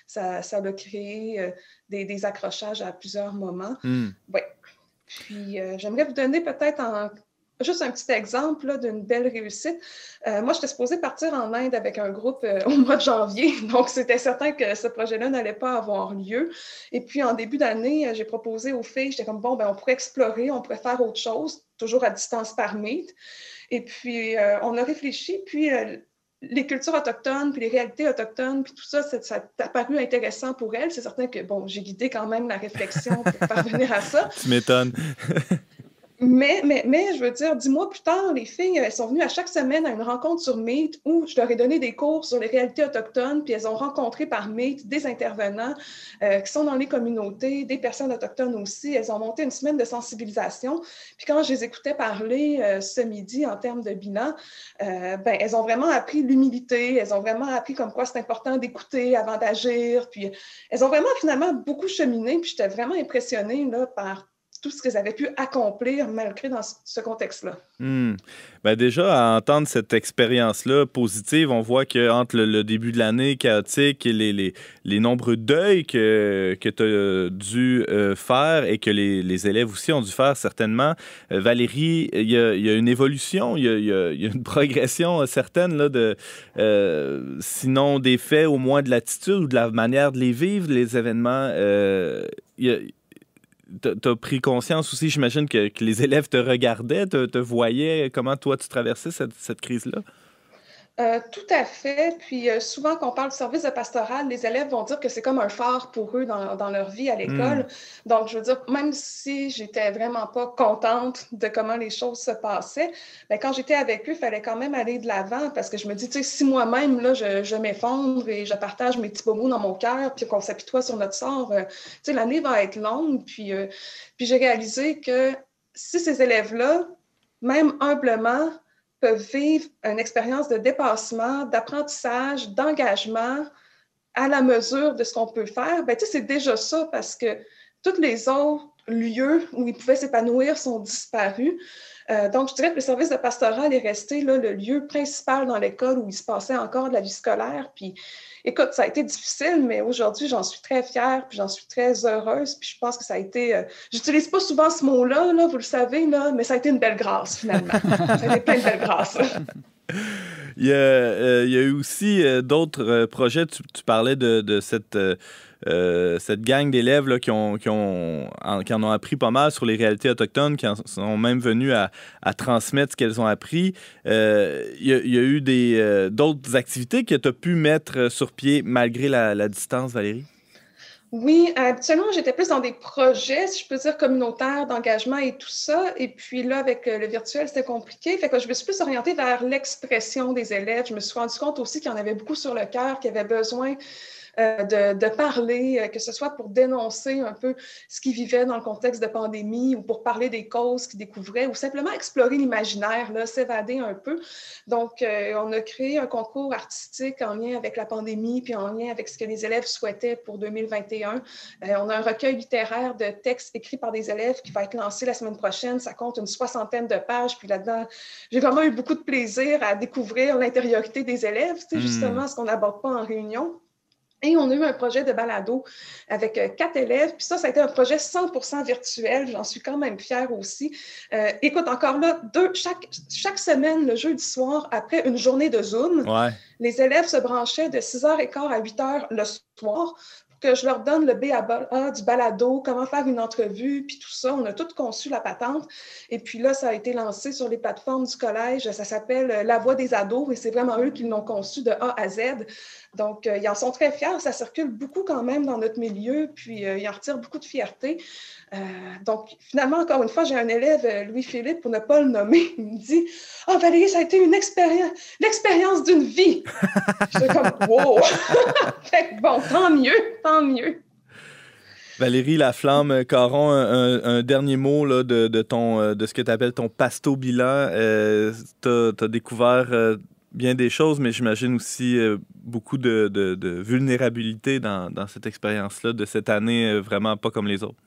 ça, ça a des, accrochages à plusieurs moments. Hmm. Puis j'aimerais vous donner peut-être en Juste un petit exemple d'une belle réussite. Euh, moi, j'étais supposée partir en Inde avec un groupe euh, au mois de janvier, donc c'était certain que ce projet-là n'allait pas avoir lieu. Et puis, en début d'année, euh, j'ai proposé aux filles, j'étais comme, bon, ben, on pourrait explorer, on pourrait faire autre chose, toujours à distance par meet. Et puis, on a réfléchi, puis les cultures autochtones, puis les réalités autochtones, puis tout ça, ça, a paru intéressant pour elles. C'est certain que, bon, j'ai guidé quand même la réflexion pour parvenir à ça. tu m'étonnes. Mais, mais, mais, je veux dire, dix mois plus tard, les filles, elles euh, sont venues à chaque semaine à une rencontre sur Meet où je leur ai donné des cours sur les réalités autochtones, puis elles ont rencontré par Meet des intervenants euh, qui sont dans les communautés, des personnes autochtones aussi. Elles ont monté une semaine de sensibilisation. Puis quand je les écoutais parler euh, ce midi en termes de bilan, ben, elles ont vraiment appris l'humilité, elles ont vraiment appris comme quoi c'est important d'écouter avant d'agir. Puis elles ont vraiment finalement beaucoup cheminé, puis j'étais vraiment impressionnée là, par tout ce qu'ils avaient pu accomplir malgré dans ce contexte-là. Hmm. Ben, déjà, à entendre cette expérience-là positive, on voit qu'entre le, le début de l'année chaotique et les, les, nombreux deuils que, que tu as dû euh, faire et que les, les, élèves aussi ont dû faire, certainement, euh, Valérie, il y, a une évolution, il y, a, une progression euh, certaine, là, de, sinon des faits, au moins de l'attitude ou de la manière de les vivre, les événements t'as pris conscience aussi, j'imagine, que, que, les élèves te regardaient, te, te, voyaient. Comment toi, tu traversais cette, cette crise-là? Euh, tout à fait. Puis euh, souvent, quand on parle de service de pastoral, les élèves vont dire que c'est comme un phare pour eux dans, leur vie à l'école. Hmm. Donc, je veux dire, même si j'étais vraiment pas contente de comment les choses se passaient, mais ben, quand j'étais avec eux, il fallait quand même aller de l'avant parce que je me dis, tu sais, si moi-même, là, je, m'effondre et je partage mes petits bobos dans mon cœur, puis qu'on s'apitoie sur notre sort, euh, tu sais, l'année va être longue. Puis, puis j'ai réalisé que si ces élèves-là, même humblement, vivre une expérience de dépassement, d'apprentissage, d'engagement à la mesure de ce qu'on peut faire, ben, c'est déjà ça parce que tous les autres lieux où ils pouvaient s'épanouir sont disparus. Euh, donc, je dirais que le service de pastoral est resté là, le lieu principal dans l'école où il se passait encore de la vie scolaire. Puis, écoute, ça a été difficile, mais aujourd'hui, j'en suis très fière, puis j'en suis très heureuse. Puis, je pense que ça a été. Euh, j'utilise pas souvent ce mot-là, là, vous le savez, là, mais ça a été une belle grâce, finalement. ça a été plein de belles grâces il, y a, euh, il eu aussi euh, d'autres euh, projets. Tu, parlais de, cette, cette gang d'élèves qui, ont, qui, ont, en, ont appris pas mal sur les réalités autochtones, qui sont même venus à, transmettre ce qu'elles ont appris. il, y a, il eu d'autres activités que tu as pu mettre sur pied malgré la, la distance, Valérie? Oui, habituellement, j'étais plus dans des projets, si je peux dire, communautaires, d'engagement et tout ça. Et puis là, avec euh, le virtuel, c'était compliqué. Fait que je me suis plus orientée vers l'expression des élèves. Je me suis rendu compte aussi qu'il y en avait beaucoup sur le cœur, qui avaient besoin euh, de, parler, euh, que ce soit pour dénoncer un peu ce qu'ils vivaient dans le contexte de pandémie ou pour parler des causes qu'ils découvraient ou simplement explorer l'imaginaire, s'évader un peu. Donc, euh, on a créé un concours artistique en lien avec la pandémie puis en lien avec ce que les élèves souhaitaient pour 2021. on a un recueil littéraire de textes écrits par des élèves qui va être lancé la semaine prochaine. Ça compte une soixantaine de pages. Puis là-dedans, j'ai vraiment eu beaucoup de plaisir à découvrir l'intériorité des élèves. C'est mmh. justement ce qu'on n'aborde pas en réunion. Et on a eu un projet de balado avec euh, quatre élèves. Puis ça, ça a été un projet 100% virtuel. J'en suis quand même fière aussi. Euh, écoute, encore là, deux, chaque, semaine, le jeudi soir, après une journée de Zoom, les élèves se branchaient de 6h15 à 8h le soir pour que je leur donne le B à du balado, comment faire une entrevue, puis tout ça. On a tout conçu la patente. Et puis là, ça a été lancé sur les plateformes du collège. Ça s'appelle euh, La Voix des ados et c'est vraiment eux qui l'ont conçu de A à Z. Donc, euh, ils en sont très fiers. Ça circule beaucoup quand même dans notre milieu, puis euh, ils en retirent beaucoup de fierté. Euh, donc, finalement, encore une fois, j'ai un élève, Louis-Philippe, pour ne pas le nommer, il me dit « Ah, oh, Valérie, ça a été une expérience, l'expérience d'une vie! » suis comme « Wow! » Fait bon, tant mieux, tant mieux. Valérie Laflamme, Caron, un, dernier mot de, ton, de ce que tu appelles ton pasto bilan. Euh, tu as, découvert bien des choses, mais j'imagine aussi euh, beaucoup de, vulnérabilité dans, cette expérience-là de cette année euh, vraiment pas comme les autres.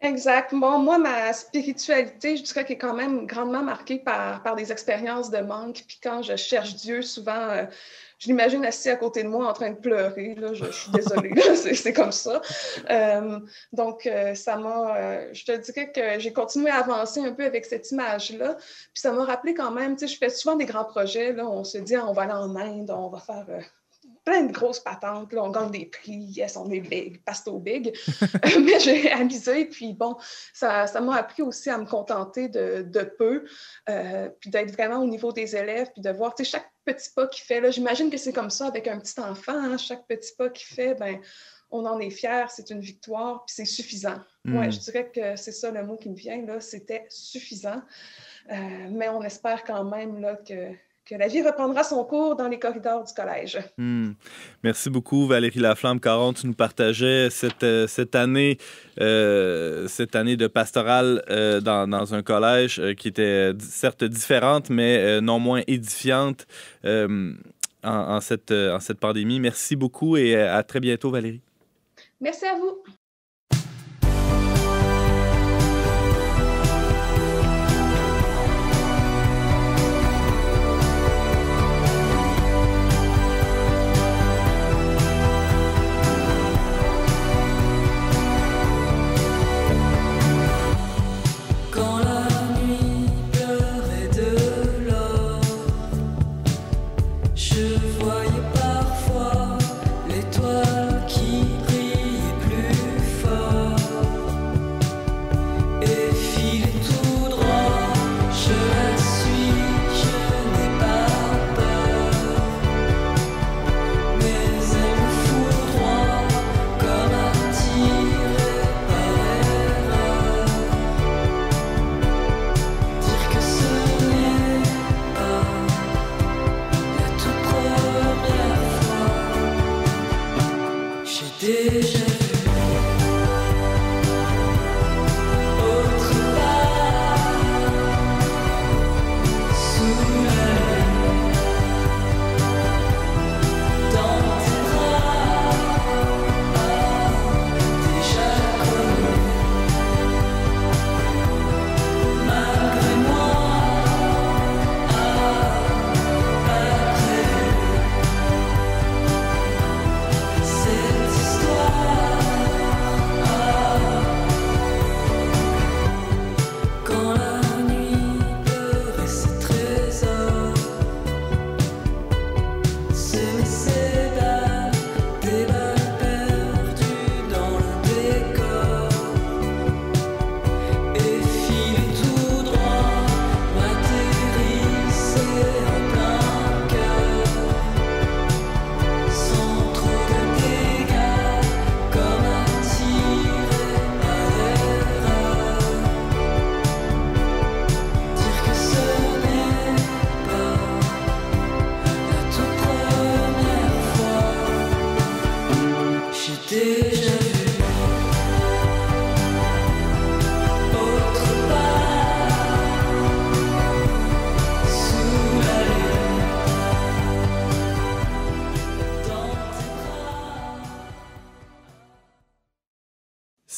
Exact. moi, ma spiritualité, je dirais qu'elle est quand même grandement marquée par, par des expériences de manque. Puis quand je cherche Dieu, souvent, euh, je l'imagine assis à côté de moi en train de pleurer. Là, je, suis désolée, c'est comme ça. Euh, donc, euh, ça m'a, euh, je te dirais que j'ai continué à avancer un peu avec cette image-là. Puis ça m'a rappelé quand même, tu sais, je fais souvent des grands projets. Là, on se dit, ah, on va aller en Inde, on va faire plein de grosses patentes. on gagne des prix, yes, on est big, pasto big. Euh, mais j'ai amusé, puis bon, ça, ça m'a appris aussi à me contenter de, peu, euh, puis d'être vraiment au niveau des élèves, puis de voir, tu sais, chaque petit pas qu'il fait, là, j'imagine que c'est comme ça avec un petit enfant, hein, chaque petit pas qu'il fait, ben on en est fier, c'est une victoire, puis c'est suffisant. moi hmm. je dirais que c'est ça le mot qui me vient, là, c'était suffisant. Euh, mais on espère quand même là, que que la vie reprendra son cours dans les corridors du collège. Hmm. Merci beaucoup, Valérie Laflamme-Caron. Tu nous partageais cette, euh, cette année, euh, cette année de pastorale euh, dans, un collège qui était certes différente, mais non moins édifiante en, cette, en cette pandémie. Merci beaucoup et à très bientôt, Valérie. Merci à vous.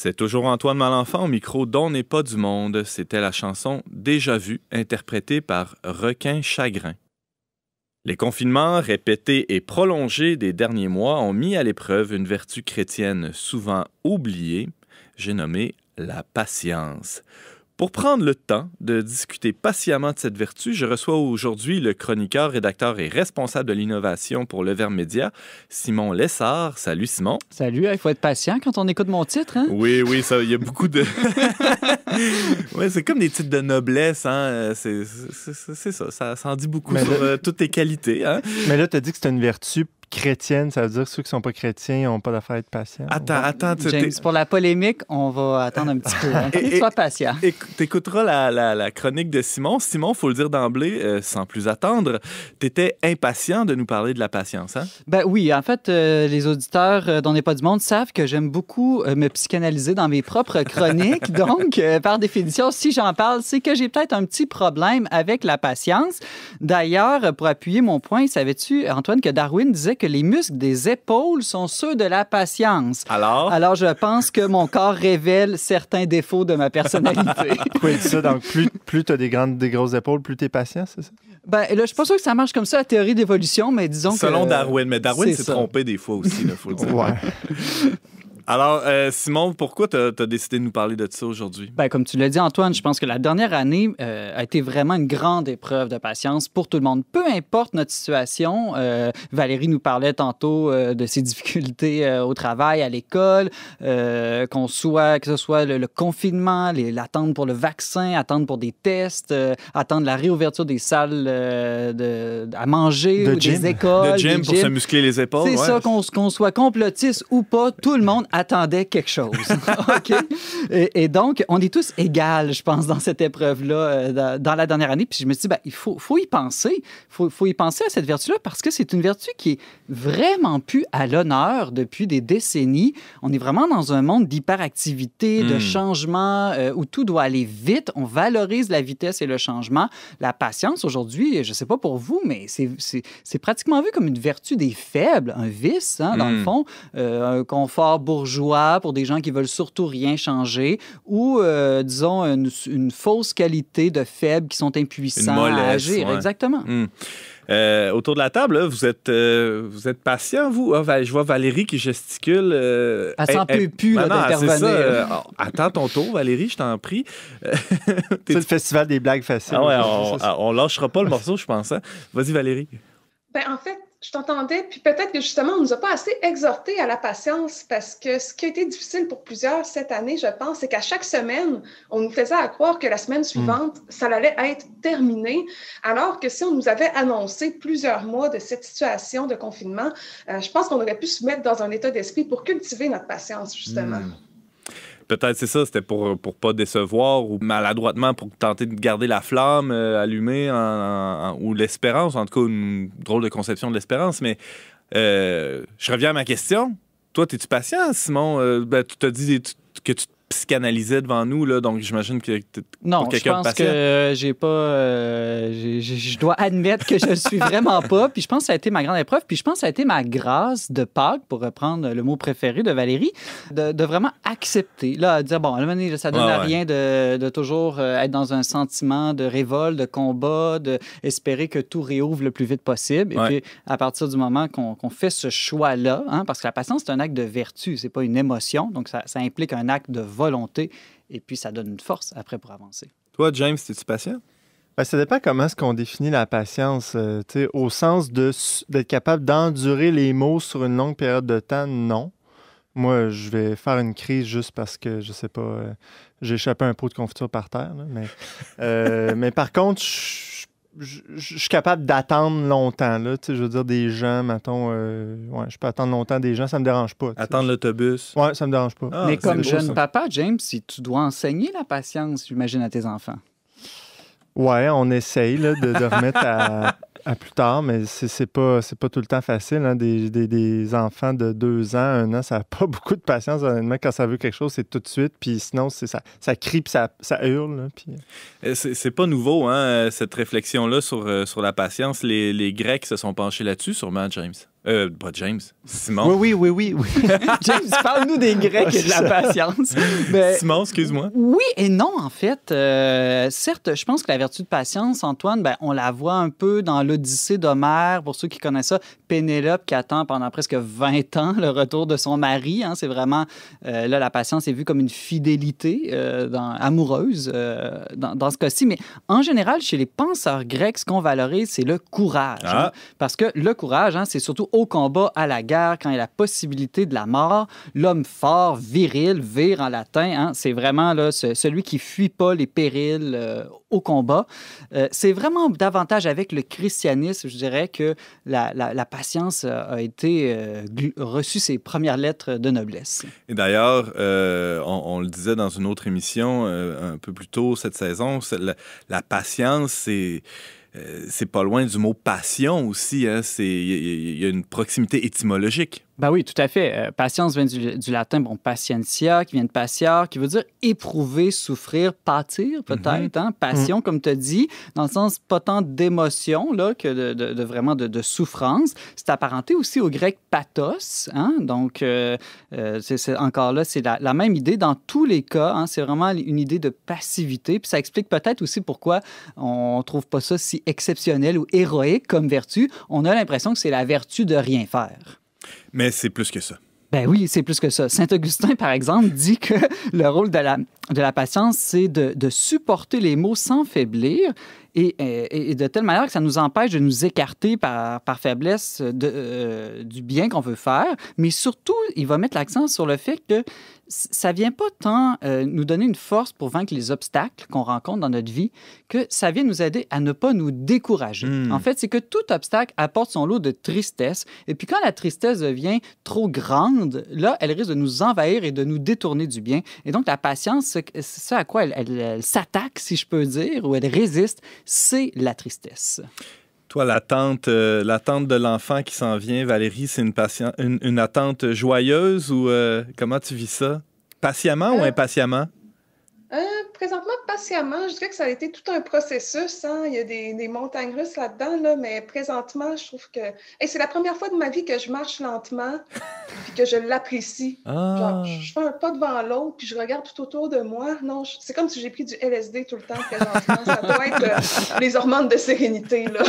C'est toujours Antoine Malenfant au micro d'On n'est pas du monde. C'était la chanson Déjà vue, interprétée par Requin Chagrin. Les confinements répétés et prolongés des derniers mois ont mis à l'épreuve une vertu chrétienne souvent oubliée, j'ai nommé la patience. Pour prendre le temps de discuter patiemment de cette vertu, je reçois aujourd'hui le chroniqueur, rédacteur et responsable de l'innovation pour Le Verre Média, Simon Lessard. Salut Simon. Salut, il faut être patient quand on écoute mon titre. Hein? Oui, oui, ça, il y a beaucoup de... Oui, c'est comme des titres de noblesse, hein, c'est ça, ça, en dit beaucoup sur euh, toutes tes qualités. Hein. Mais là, tu as dit que c'était une vertu chrétienne, ça veut dire que ceux qui sont pas chrétiens n'ont pas d'affaire à être patients. Attends, attends. James, pour la polémique, on va attendre un petit peu. Hein. sois patient. T'écouteras la, la, la, chronique de Simon. Simon, faut le dire d'emblée, euh, sans plus attendre, t'étais impatient de nous parler de la patience, hein? Ben oui, en fait, euh, les auditeurs euh, dont n'est pas du monde savent que j'aime beaucoup euh, me psychanalyser dans mes propres chroniques. donc, par définition, si j'en parle, c'est que j'ai peut-être un petit problème avec la patience. D'ailleurs, pour appuyer mon point, savais-tu, Antoine, que Darwin disait que les muscles des épaules sont ceux de la patience. Alors? Alors, je pense que mon corps révèle certains défauts de ma personnalité. Quoi ça? Donc, plus, plus tu as des, grandes, des grosses épaules, plus tu es patient, c'est ça? Ben, là, je suis pas sûr que ça marche comme ça, la théorie d'évolution, mais disons que... Selon Darwin, mais Darwin s'est trompé des fois aussi, il faut le dire. Ouais. Alors, euh, Simon, pourquoi tu as, décidé de nous parler de ça aujourd'hui? Ben, comme tu l'as dit, Antoine, je pense que la dernière année euh, a été vraiment une grande épreuve de patience pour tout le monde, peu importe notre situation. Euh, Valérie nous parlait tantôt de ses difficultés au travail, à l'école, qu'on soit, que ce soit le, confinement, l'attente pour le vaccin, attendre pour des tests, attendre la réouverture des salles de, à manger, ou des écoles. De gym pour se muscler les épaules. C'est ça, qu'on soit complotiste ou pas, tout le monde attendait quelque chose. OK? Et, donc, on est tous égales, je pense, dans cette épreuve-là, euh, dans, la dernière année. Puis je me suis dit, ben, il faut, y penser. Il faut, y penser à cette vertu-là parce que c'est une vertu qui est vraiment plus à l'honneur depuis des décennies. On est vraiment dans un monde d'hyperactivité, de hmm. changement, euh, où tout doit aller vite. On valorise la vitesse et le changement. La patience, aujourd'hui, je ne sais pas pour vous, mais c'est pratiquement vu comme une vertu des faibles, un vice, hein, dans le hmm. fond, euh, un confort bourgeois joie, pour des gens qui veulent surtout rien changer, ou, euh, disons, une, fausse qualité de faibles qui sont impuissants à agir. Exactement. Hmm. Euh, autour de la table, vous êtes euh, vous êtes patient, vous. Ah, je vois Valérie qui gesticule. Euh, elle s'en peut plus ah, d'intervenir. Oh, attends ton tour, Valérie, je t'en prie. c'est le festival des blagues faciles. Ah on, lâchera pas le morceau, je pense. Hein. Vas-y, Valérie. Ben, en fait, je t'entendais, puis peut-être que justement, on ne nous a pas assez exhortés à la patience parce que ce qui a été difficile pour plusieurs cette année, je pense, c'est qu'à chaque semaine, on nous faisait à croire que la semaine hmm. suivante, ça allait être terminé, alors que si on nous avait annoncé plusieurs mois de cette situation de confinement, euh, je pense qu'on aurait pu se mettre dans un état d'esprit pour cultiver notre patience, justement. Hmm peut-être c'est ça, c'était pour, pour pas décevoir ou maladroitement pour tenter de garder la flamme euh, allumée ou l'espérance, en tout cas une drôle de conception de l'espérance. Mais euh, je reviens à ma question. Toi, es-tu patient, Simon? Euh, ben, tu t'as dit que tu psychanalysé devant nous, là, donc j'imagine que non, je pense que j'ai pas, euh, je dois admettre que je le suis vraiment pas. Puis je pense que ça a été ma grande épreuve. Puis je pense que ça a été ma grâce de Pâques, pour reprendre le mot préféré de Valérie, de, vraiment accepter. Là, dire bon, à un ça donne à rien de, de, toujours euh, être dans un sentiment de révolte, de combat, de espérer que tout réouvre le plus vite possible. Et puis à partir du moment qu'on, fait ce choix-là, hein, parce que la patience c'est un acte de vertu, c'est pas une émotion, donc ça, ça implique un acte de volonté. Et puis, ça donne une force après pour avancer. Toi, James, es-tu patient? Ben, ça dépend comment est-ce qu'on définit la patience. Euh, sais, au sens d'être capable d'endurer les mots sur une longue période de temps, non. Moi, je vais faire une crise juste parce que, je sais pas, euh, j'ai échappé un pot de confiture par terre. mais, euh, mais par contre, je je, suis capable d'attendre longtemps. Là, je veux dire, des gens, mettons, euh, je peux attendre longtemps des gens, ça me dérange pas. Attendre l'autobus. Oui, ça me dérange pas. Ah, Mais comme jeune papa, James, si tu dois enseigner la patience, j'imagine, à tes enfants. Ouais, on essaye de remettre à à plus tard, mais c'est pas, c'est pas tout le temps facile. Hein. Des, des, enfants de deux ans, un an, ça n'a pas beaucoup de patience, honnêtement. Quand ça veut quelque chose, c'est tout de suite. Puis sinon, ça, ça crie ça, ça hurle. Hein, puis... Euh. Euh, c'est pas nouveau, hein, cette réflexion-là sur, euh, sur la patience. Les, les Grecs se sont penchés là-dessus, sûrement, James pas euh, bah, James, Simon. Oui, oui, oui, oui. James, parle-nous des Grecs et de la patience. Ben, Simon, excuse-moi. Oui et non, en fait. Euh, certes, je pense que la vertu de patience, Antoine, ben, on la voit un peu dans l'Odyssée d'Homère, pour ceux qui connaissent ça. Pénélope qui attend pendant presque 20 ans le retour de son mari. Hein. c'est vraiment, euh, là, la patience est vue comme une fidélité dans, amoureuse dans, dans, ce cas-ci. Mais en général, chez les penseurs grecs, ce qu'on valorise, c'est le courage. Ah. Hein. parce que le courage, hein, c'est surtout au combat, à la guerre, quand il y a la possibilité de la mort, l'homme fort, viril, vir en latin, hein. c'est vraiment là, celui qui fuit pas les périls euh, au combat. Euh, c'est vraiment davantage avec le christianisme, je dirais, que la, patience a été euh, reçu ses premières lettres de noblesse. Et d'ailleurs, on, le disait dans une autre émission un peu plus tôt cette saison, la patience, c'est euh, c'est pas loin du mot passion aussi. Hein. Il y, a une proximité étymologique. Ben oui, tout à fait. Euh, patience vient du, latin, bon, patientia, qui vient de patiar, qui veut dire éprouver, souffrir, pâtir mhm. peut-être. Hein, mhm. Passion, comme tu as dit, dans le sens pas tant d'émotion que de, vraiment de, souffrance. C'est apparenté aussi au grec pathos. Hein. Donc, euh, euh, c'est, encore là, c'est la, même idée dans tous les cas. Hein. C'est vraiment une idée de passivité. Puis ça explique peut-être aussi pourquoi on trouve pas ça si exceptionnel ou héroïque comme vertu. On a l'impression que c'est la vertu de rien faire. Mais c'est plus que ça. Ben oui, c'est plus que ça. Saint Augustin, par exemple, dit que le rôle de la, patience, c'est de, de supporter les maux sans faiblir et, de telle manière que ça nous empêche de nous écarter par, par faiblesse de, euh, du bien qu'on veut faire, mais surtout, il va mettre l'accent sur le fait que ça vient pas tant euh, nous donner une force pour vaincre les obstacles qu'on rencontre dans notre vie, que ça vient nous aider à ne pas nous décourager. Hmm. En fait, c'est que tout obstacle apporte son lot de tristesse, et puis quand la tristesse devient trop grande, là, elle risque de nous envahir et de nous détourner du bien. Et donc, la patience, c'est ça à quoi elle s'attaque, si je peux dire, ou elle résiste, c'est la tristesse. Toi, l'attente, euh, l'attente de l'enfant qui s'en vient, Valérie, c'est une, une, attente joyeuse ou euh, comment tu vis ça? Patiemment ou euh, impatiemment? Euh, présentement, patiemment, je dirais que ça a été tout un processus. Hein? Il y a des, des montagnes russes là-dedans, là, mais présentement, je trouve que et c'est la première fois de ma vie que je marche lentement et que je l'apprécie. Ah. Je fais un pas devant l'autre puis je regarde tout autour de moi. Non, c'est comme si j'ai pris du LSD tout le temps ça doit être euh, les hormones de sérénité. Là.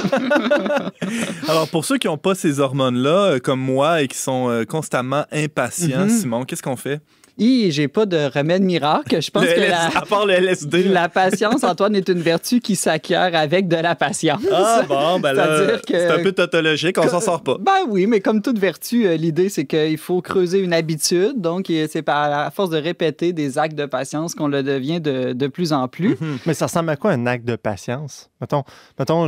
Alors, pour ceux qui n'ont pas ces hormones-là, euh, comme moi, et qui sont constamment impatients, mm-hmm. Simon, qu'est-ce qu'on fait? I, j'ai pas de remède miracle. Je pense que la, patience, Antoine, est une vertu qui s'acquiert avec de la patience. Ah bon, ben là, c'est un peu tautologique, on s'en sort pas. Ben oui, mais comme toute vertu, euh, l'idée c'est qu'il faut creuser une habitude. Donc, c'est par la force de répéter des actes de patience qu'on le devient de, plus en plus. Mais ça ressemble à quoi un acte de patience? Attends,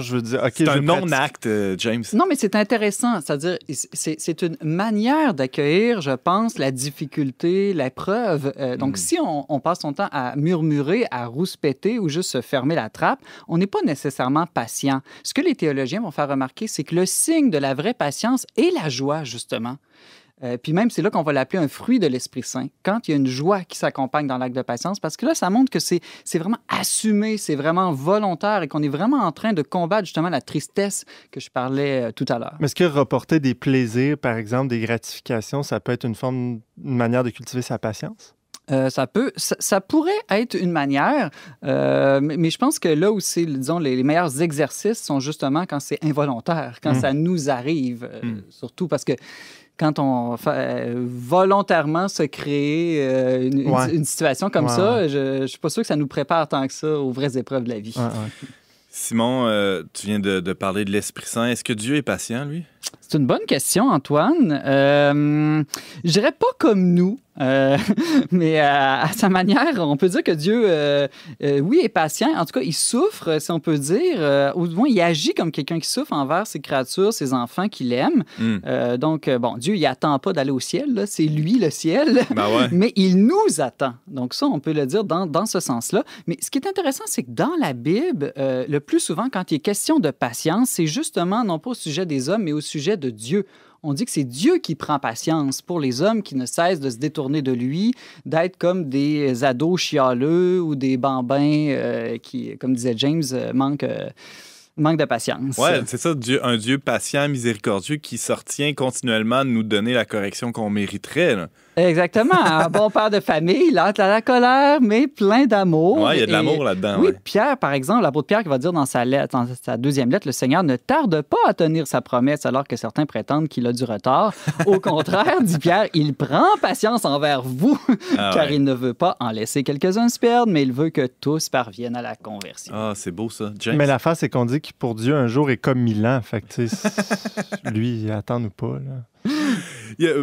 je veux dire, c'est un non-acte, euh, James. Non, mais c'est intéressant. C'est-à-dire, c'est une manière d'accueillir, je pense, la difficulté, l'épreuve. Euh, donc, hmm. si on, on, passe son temps à murmurer, à rouspéter ou juste se fermer la trappe, on n'est pas nécessairement patient. Ce que les théologiens vont faire remarquer, c'est que le signe de la vraie patience est la joie, justement. Euh, puis même, c'est là qu'on va l'appeler un fruit de l'Esprit Saint, quand il y a une joie qui s'accompagne dans l'acte de patience, parce que là, ça montre que c'est vraiment assumé, c'est vraiment volontaire et qu'on est vraiment en train de combattre justement la tristesse que je parlais euh, tout à l'heure. Mais est-ce que reporter des plaisirs, par exemple, des gratifications, ça peut être une forme, une manière de cultiver sa patience? Euh, ça peut, ça, pourrait être une manière, mais, je pense que là aussi, disons, les, meilleurs exercices sont justement quand c'est involontaire, quand hmm. ça nous arrive, hmm. surtout parce que quand on fait, euh, volontairement se créer euh, une, situation comme ça, Je, ne suis pas sûr que ça nous prépare tant que ça aux vraies épreuves de la vie. Simon, euh, tu viens de parler de l'Esprit Saint. Est-ce que Dieu est patient, lui? C'est une bonne question, Antoine. Euh, je dirais pas comme nous, euh, mais euh, à, sa manière, on peut dire que Dieu, euh, oui, est patient. En tout cas, il souffre, si on peut dire, ou du moins, il agit comme quelqu'un qui souffre envers ses créatures, ses enfants qu'il aime. Hmm. donc, bon, Dieu, il attend pas d'aller au ciel. C'est lui, le ciel. Ben mais il nous attend. Donc, ça, on peut le dire dans, dans ce sens-là. Mais ce qui est intéressant, c'est que dans la Bible, le plus souvent, quand il est question de patience, c'est justement non pas au sujet des hommes, mais au sujet de Dieu. On dit que c'est Dieu qui prend patience pour les hommes qui ne cessent de se détourner de lui, d'être comme des ados chialeux ou des bambins euh, qui, comme disait James, euh, manquent... Euh, manque de patience. Oui, c'est ça, Dieu, un Dieu patient, miséricordieux, qui se continuellement de nous donner la correction qu'on mériterait. Là. Exactement. Un bon père de famille, là, de la colère, mais plein d'amour. Oui, il y a de l'amour là-dedans. Oui, Pierre, par exemple, la de Pierre qui va dire dans sa, lettre, sa deuxième lettre, le Seigneur ne tarde pas à tenir sa promesse alors que certains prétendent qu'il a du retard. Au contraire, dit Pierre, il prend patience envers vous, ah car il ne veut pas en laisser quelques-uns se perdre, mais il veut que tous parviennent à la conversion. Ah, c'est beau ça. James? Mais face, c'est qu'on dit que pour Dieu, un jour est comme mille ans. Fait que, lui, attend ou pas. Là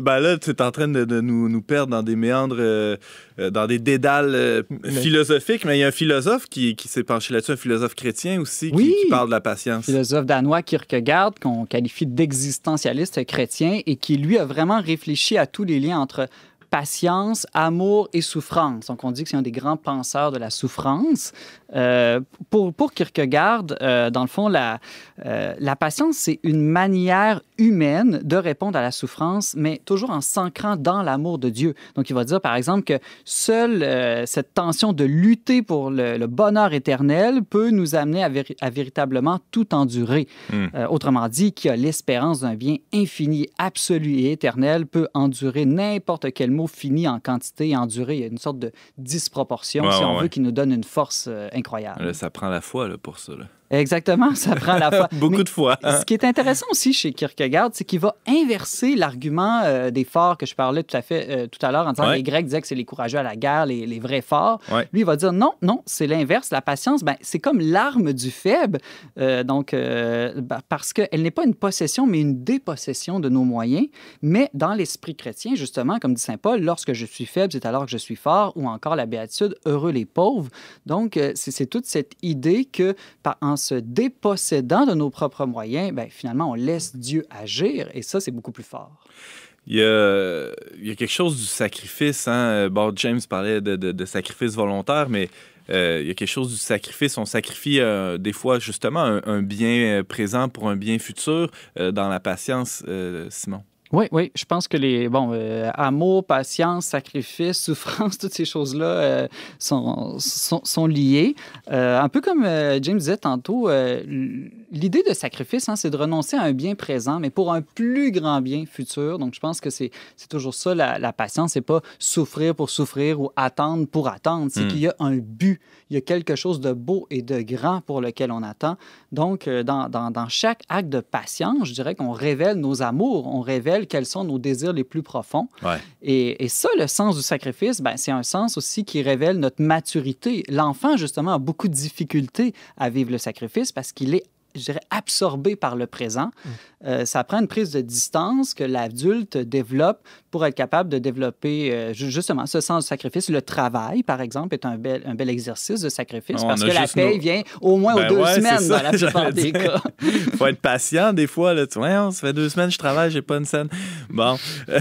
ben là, tu es en train de, nous, nous, perdre dans des méandres, euh, euh, dans des dédales euh, philosophiques, mais il y a un philosophe qui, qui s'est penché là-dessus, un philosophe chrétien aussi, qui, qui, parle de la patience. Philosophe danois Kierkegaard, qu'on qualifie d'existentialiste chrétien et qui, lui, a vraiment réfléchi à tous les liens entre patience, amour et souffrance. Donc, on dit que c'est un des grands penseurs de la souffrance. Euh, pour, Kierkegaard, euh, dans le fond, la, euh, la patience, c'est une manière humaine de répondre à la souffrance, mais toujours en s'ancrant dans l'amour de Dieu. Donc, il va dire, par exemple, que seule cette tension de lutter pour le, bonheur éternel peut nous amener à, véritablement tout endurer. Hmm. autrement dit, qui a l'espérance d'un bien infini, absolu et éternel peut endurer n'importe quel mot fini en quantité et endurer. Il y a une sorte de disproportion, si on veut, qui nous donne une force incroyable incroyable. Là, ça prend la foi là, pour ça. Là. Exactement, ça prend la foi. Beaucoup de fois. Hein. ce qui est intéressant aussi chez Kierkegaard, c'est qu'il va inverser l'argument euh, des forts que je parlais tout à fait euh, tout à l'heure en disant que les Grecs disaient que c'est les courageux à la guerre, les, les vrais forts. Lui, il va dire non, non, c'est l'inverse. La patience, ben, c'est comme l'arme du faible, euh, donc ben, parce qu'elle n'est pas une possession, mais une dépossession de nos moyens. Mais dans l'esprit chrétien, justement, comme dit saint Paul, lorsque je suis faible, c'est alors que je suis fort, ou encore la béatitude, heureux les pauvres. Donc, c'est toute cette idée que par, en se dépossédant de nos propres moyens, ben, finalement, on laisse Dieu agir et ça, c'est beaucoup plus fort. Il y, a, il quelque chose du sacrifice. Hein? James parlait de, sacrifice volontaire, mais euh, il y a quelque chose du sacrifice. On sacrifie euh, des fois justement un, bien présent pour un bien futur euh, dans la patience, Simon. Oui, oui, je pense que les bon euh, amour, patience, sacrifice, souffrance, toutes ces choses-là euh, sont, sont, sont, liées. Euh, un peu comme euh, James disait tantôt, l'idée de sacrifice, hein, c'est de renoncer à un bien présent, mais pour un plus grand bien futur. Donc, je pense que c'est toujours ça, la, la patience. C'est pas souffrir pour souffrir ou attendre pour attendre. C'est hmm. qu'il y a un but. Il y a quelque chose de beau et de grand pour lequel on attend. Donc, euh, dans, dans, dans chaque acte de patience, je dirais qu'on révèle nos amours, on révèle quels sont nos désirs les plus profonds. Et, et, ça, le sens du sacrifice, ben, c'est un sens aussi qui révèle notre maturité. L'enfant, justement, a beaucoup de difficultés à vivre le sacrifice parce qu'il est je dirais, absorbé par le présent. Hum. Euh, ça prend une prise de distance que l'adulte développe pour être capable de développer euh, justement ce sens de sacrifice. Le travail, par exemple, est un bel, un bel exercice de sacrifice parce que la paix vient au moins aux ben deux semaines dans la plupart des cas. Il faut être patient des fois. Là, hein, fait deux semaines, je travaille, j'ai pas une scène. Bon.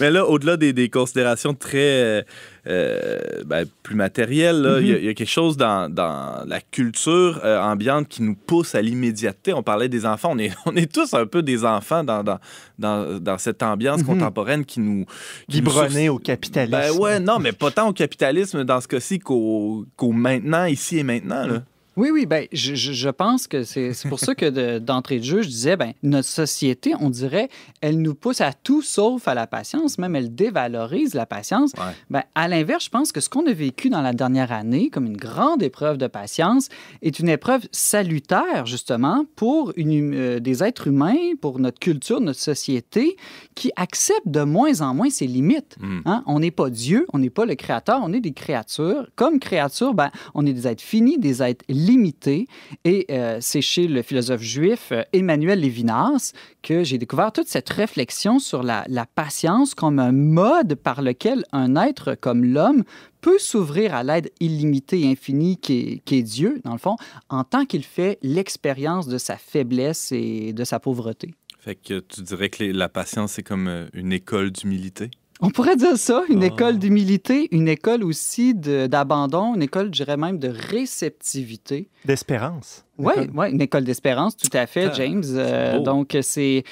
Mais là, au-delà des, des, considérations très euh, euh, ben, plus matériel. Mhm. il, y a, quelque chose dans, la culture euh, ambiante qui nous pousse à l'immédiateté. On parlait des enfants. On est, tous un peu des enfants dans, cette ambiance mhm. contemporaine qui nous... Qui au capitalisme. Ben ouais, non, mais pas tant au capitalisme dans ce cas-ci qu'au maintenant, ici et maintenant. Là. Oui, oui, ben, je, je pense que c'est pour ça que d'entrée de, jeu, je disais, ben, notre société, on dirait, elle nous pousse à tout sauf à la patience, même elle dévalorise la patience. Ben, à l'inverse, je pense que ce qu'on a vécu dans la dernière année comme une grande épreuve de patience est une épreuve salutaire, justement, pour une, hum, euh, des êtres humains, pour notre culture, notre société, qui accepte de moins en moins ses limites. Hmm. Hein? On n'est pas Dieu, on n'est pas le créateur, on est des créatures. Comme créatures, ben, on est des êtres finis, des êtres libres limitée. Et euh, c'est chez le philosophe juif euh, Emmanuel Lévinas que j'ai découvert toute cette réflexion sur la, patience comme un mode par lequel un être comme l'homme peut s'ouvrir à l'aide illimitée et infinie qu'est Dieu, dans le fond, en tant qu'il fait l'expérience de sa faiblesse et de sa pauvreté. Fait que tu dirais que la patience, c'est comme euh, une école d'humilité? On pourrait dire ça, une ah. école d'humilité, une école aussi d'abandon, une école, je dirais même, de réceptivité. D'espérance. Oui, une école d'espérance, tout à fait, ah, James. Euh, donc, c'est...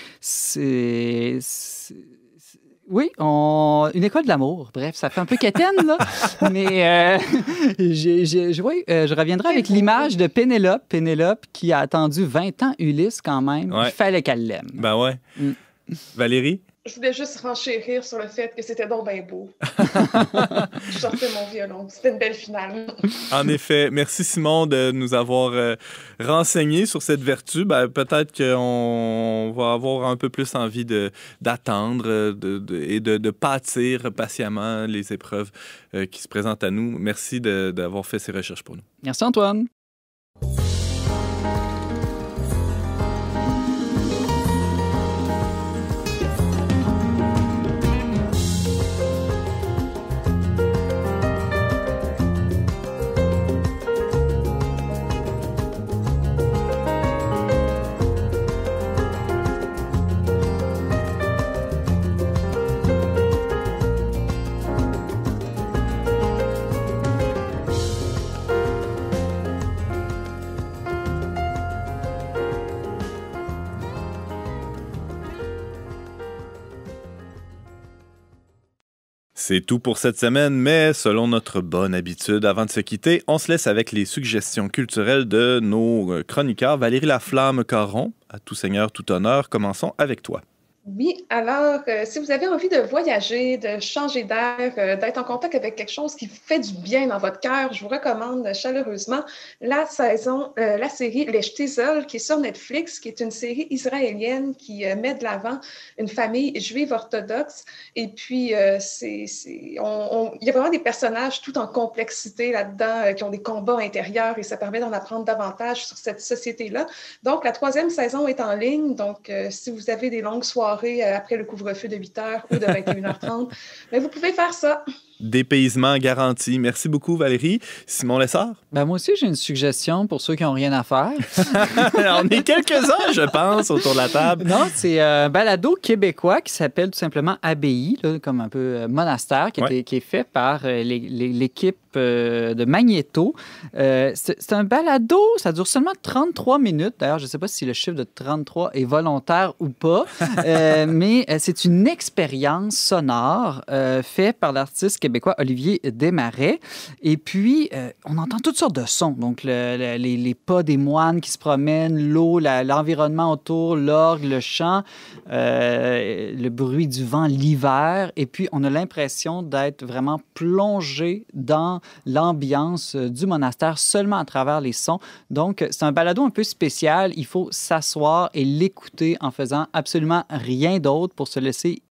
Oui, une école de l'amour. Bref, ça fait un peu quétaine, là. Mais euh, je, je, euh, je reviendrai avec l'image de Pénélope. Pénélope qui a attendu 20 ans Ulysse quand même. Il fallait qu'elle l'aime. Ben ouais. Mm. Valérie? Je voulais juste renchérir sur le fait que c'était donc bien beau. je sortais mon violon. C'était une belle finale. en effet. Merci, Simon, de nous avoir euh, renseigné sur cette vertu. Ben, peut-être qu'on va avoir un peu plus envie d'attendre euh, de, de, et de, pâtir patiemment les épreuves euh, qui se présentent à nous. Merci d'avoir fait ces recherches pour nous. Merci, Antoine. C'est tout pour cette semaine, mais selon notre bonne habitude, avant de se quitter, on se laisse avec les suggestions culturelles de nos euh, chroniqueurs Valérie Laflamme-Caron. À tout seigneur, tout honneur, commençons avec toi. Oui, alors, euh, si vous avez envie de voyager, de changer d'air, euh, d'être en contact avec quelque chose qui fait du bien dans votre cœur, je vous recommande chaleureusement la saison, euh, la série Les qui est sur Netflix, qui est une série israélienne qui met de l'avant une famille juive orthodoxe. Et puis, c'est, il y a vraiment des personnages tout en complexité là-dedans, qui ont des combats intérieurs et ça permet d'en apprendre davantage sur cette société-là. Donc, la troisième saison est en ligne. Donc, si vous avez des longues soirées, euh, après le couvre-feu de 8 h ou de 21h30. Mais vous pouvez faire ça. Dépaysement garanti. Merci beaucoup, Valérie. Simon Lessard? Ben moi aussi, j'ai une suggestion pour ceux qui n'ont rien à faire. on est quelques-uns, je pense, autour de la table. Non, c'est euh, un balado québécois qui s'appelle tout simplement Abbaye, comme un peu euh, monastère, qui, est fait par l'équipe euh, de Magneto. Euh, c'est un balado, ça dure seulement 33 minutes. D'ailleurs, je ne sais pas si le chiffre de 33 est volontaire ou pas, euh, mais c'est une expérience sonore faite par l'artiste québécois Olivier Desmarais. Et puis, on entend toutes sortes de sons, donc les, les, pas des moines qui se promènent, l'eau, l'environnement autour, l'orgue, le chant, le bruit du vent l'hiver. Et puis, on a l'impression d'être vraiment plongé dans l'ambiance euh, du monastère seulement à travers les sons. Donc, c'est un balado un peu spécial. Il faut s'asseoir et l'écouter en faisant absolument rien d'autre pour se laisser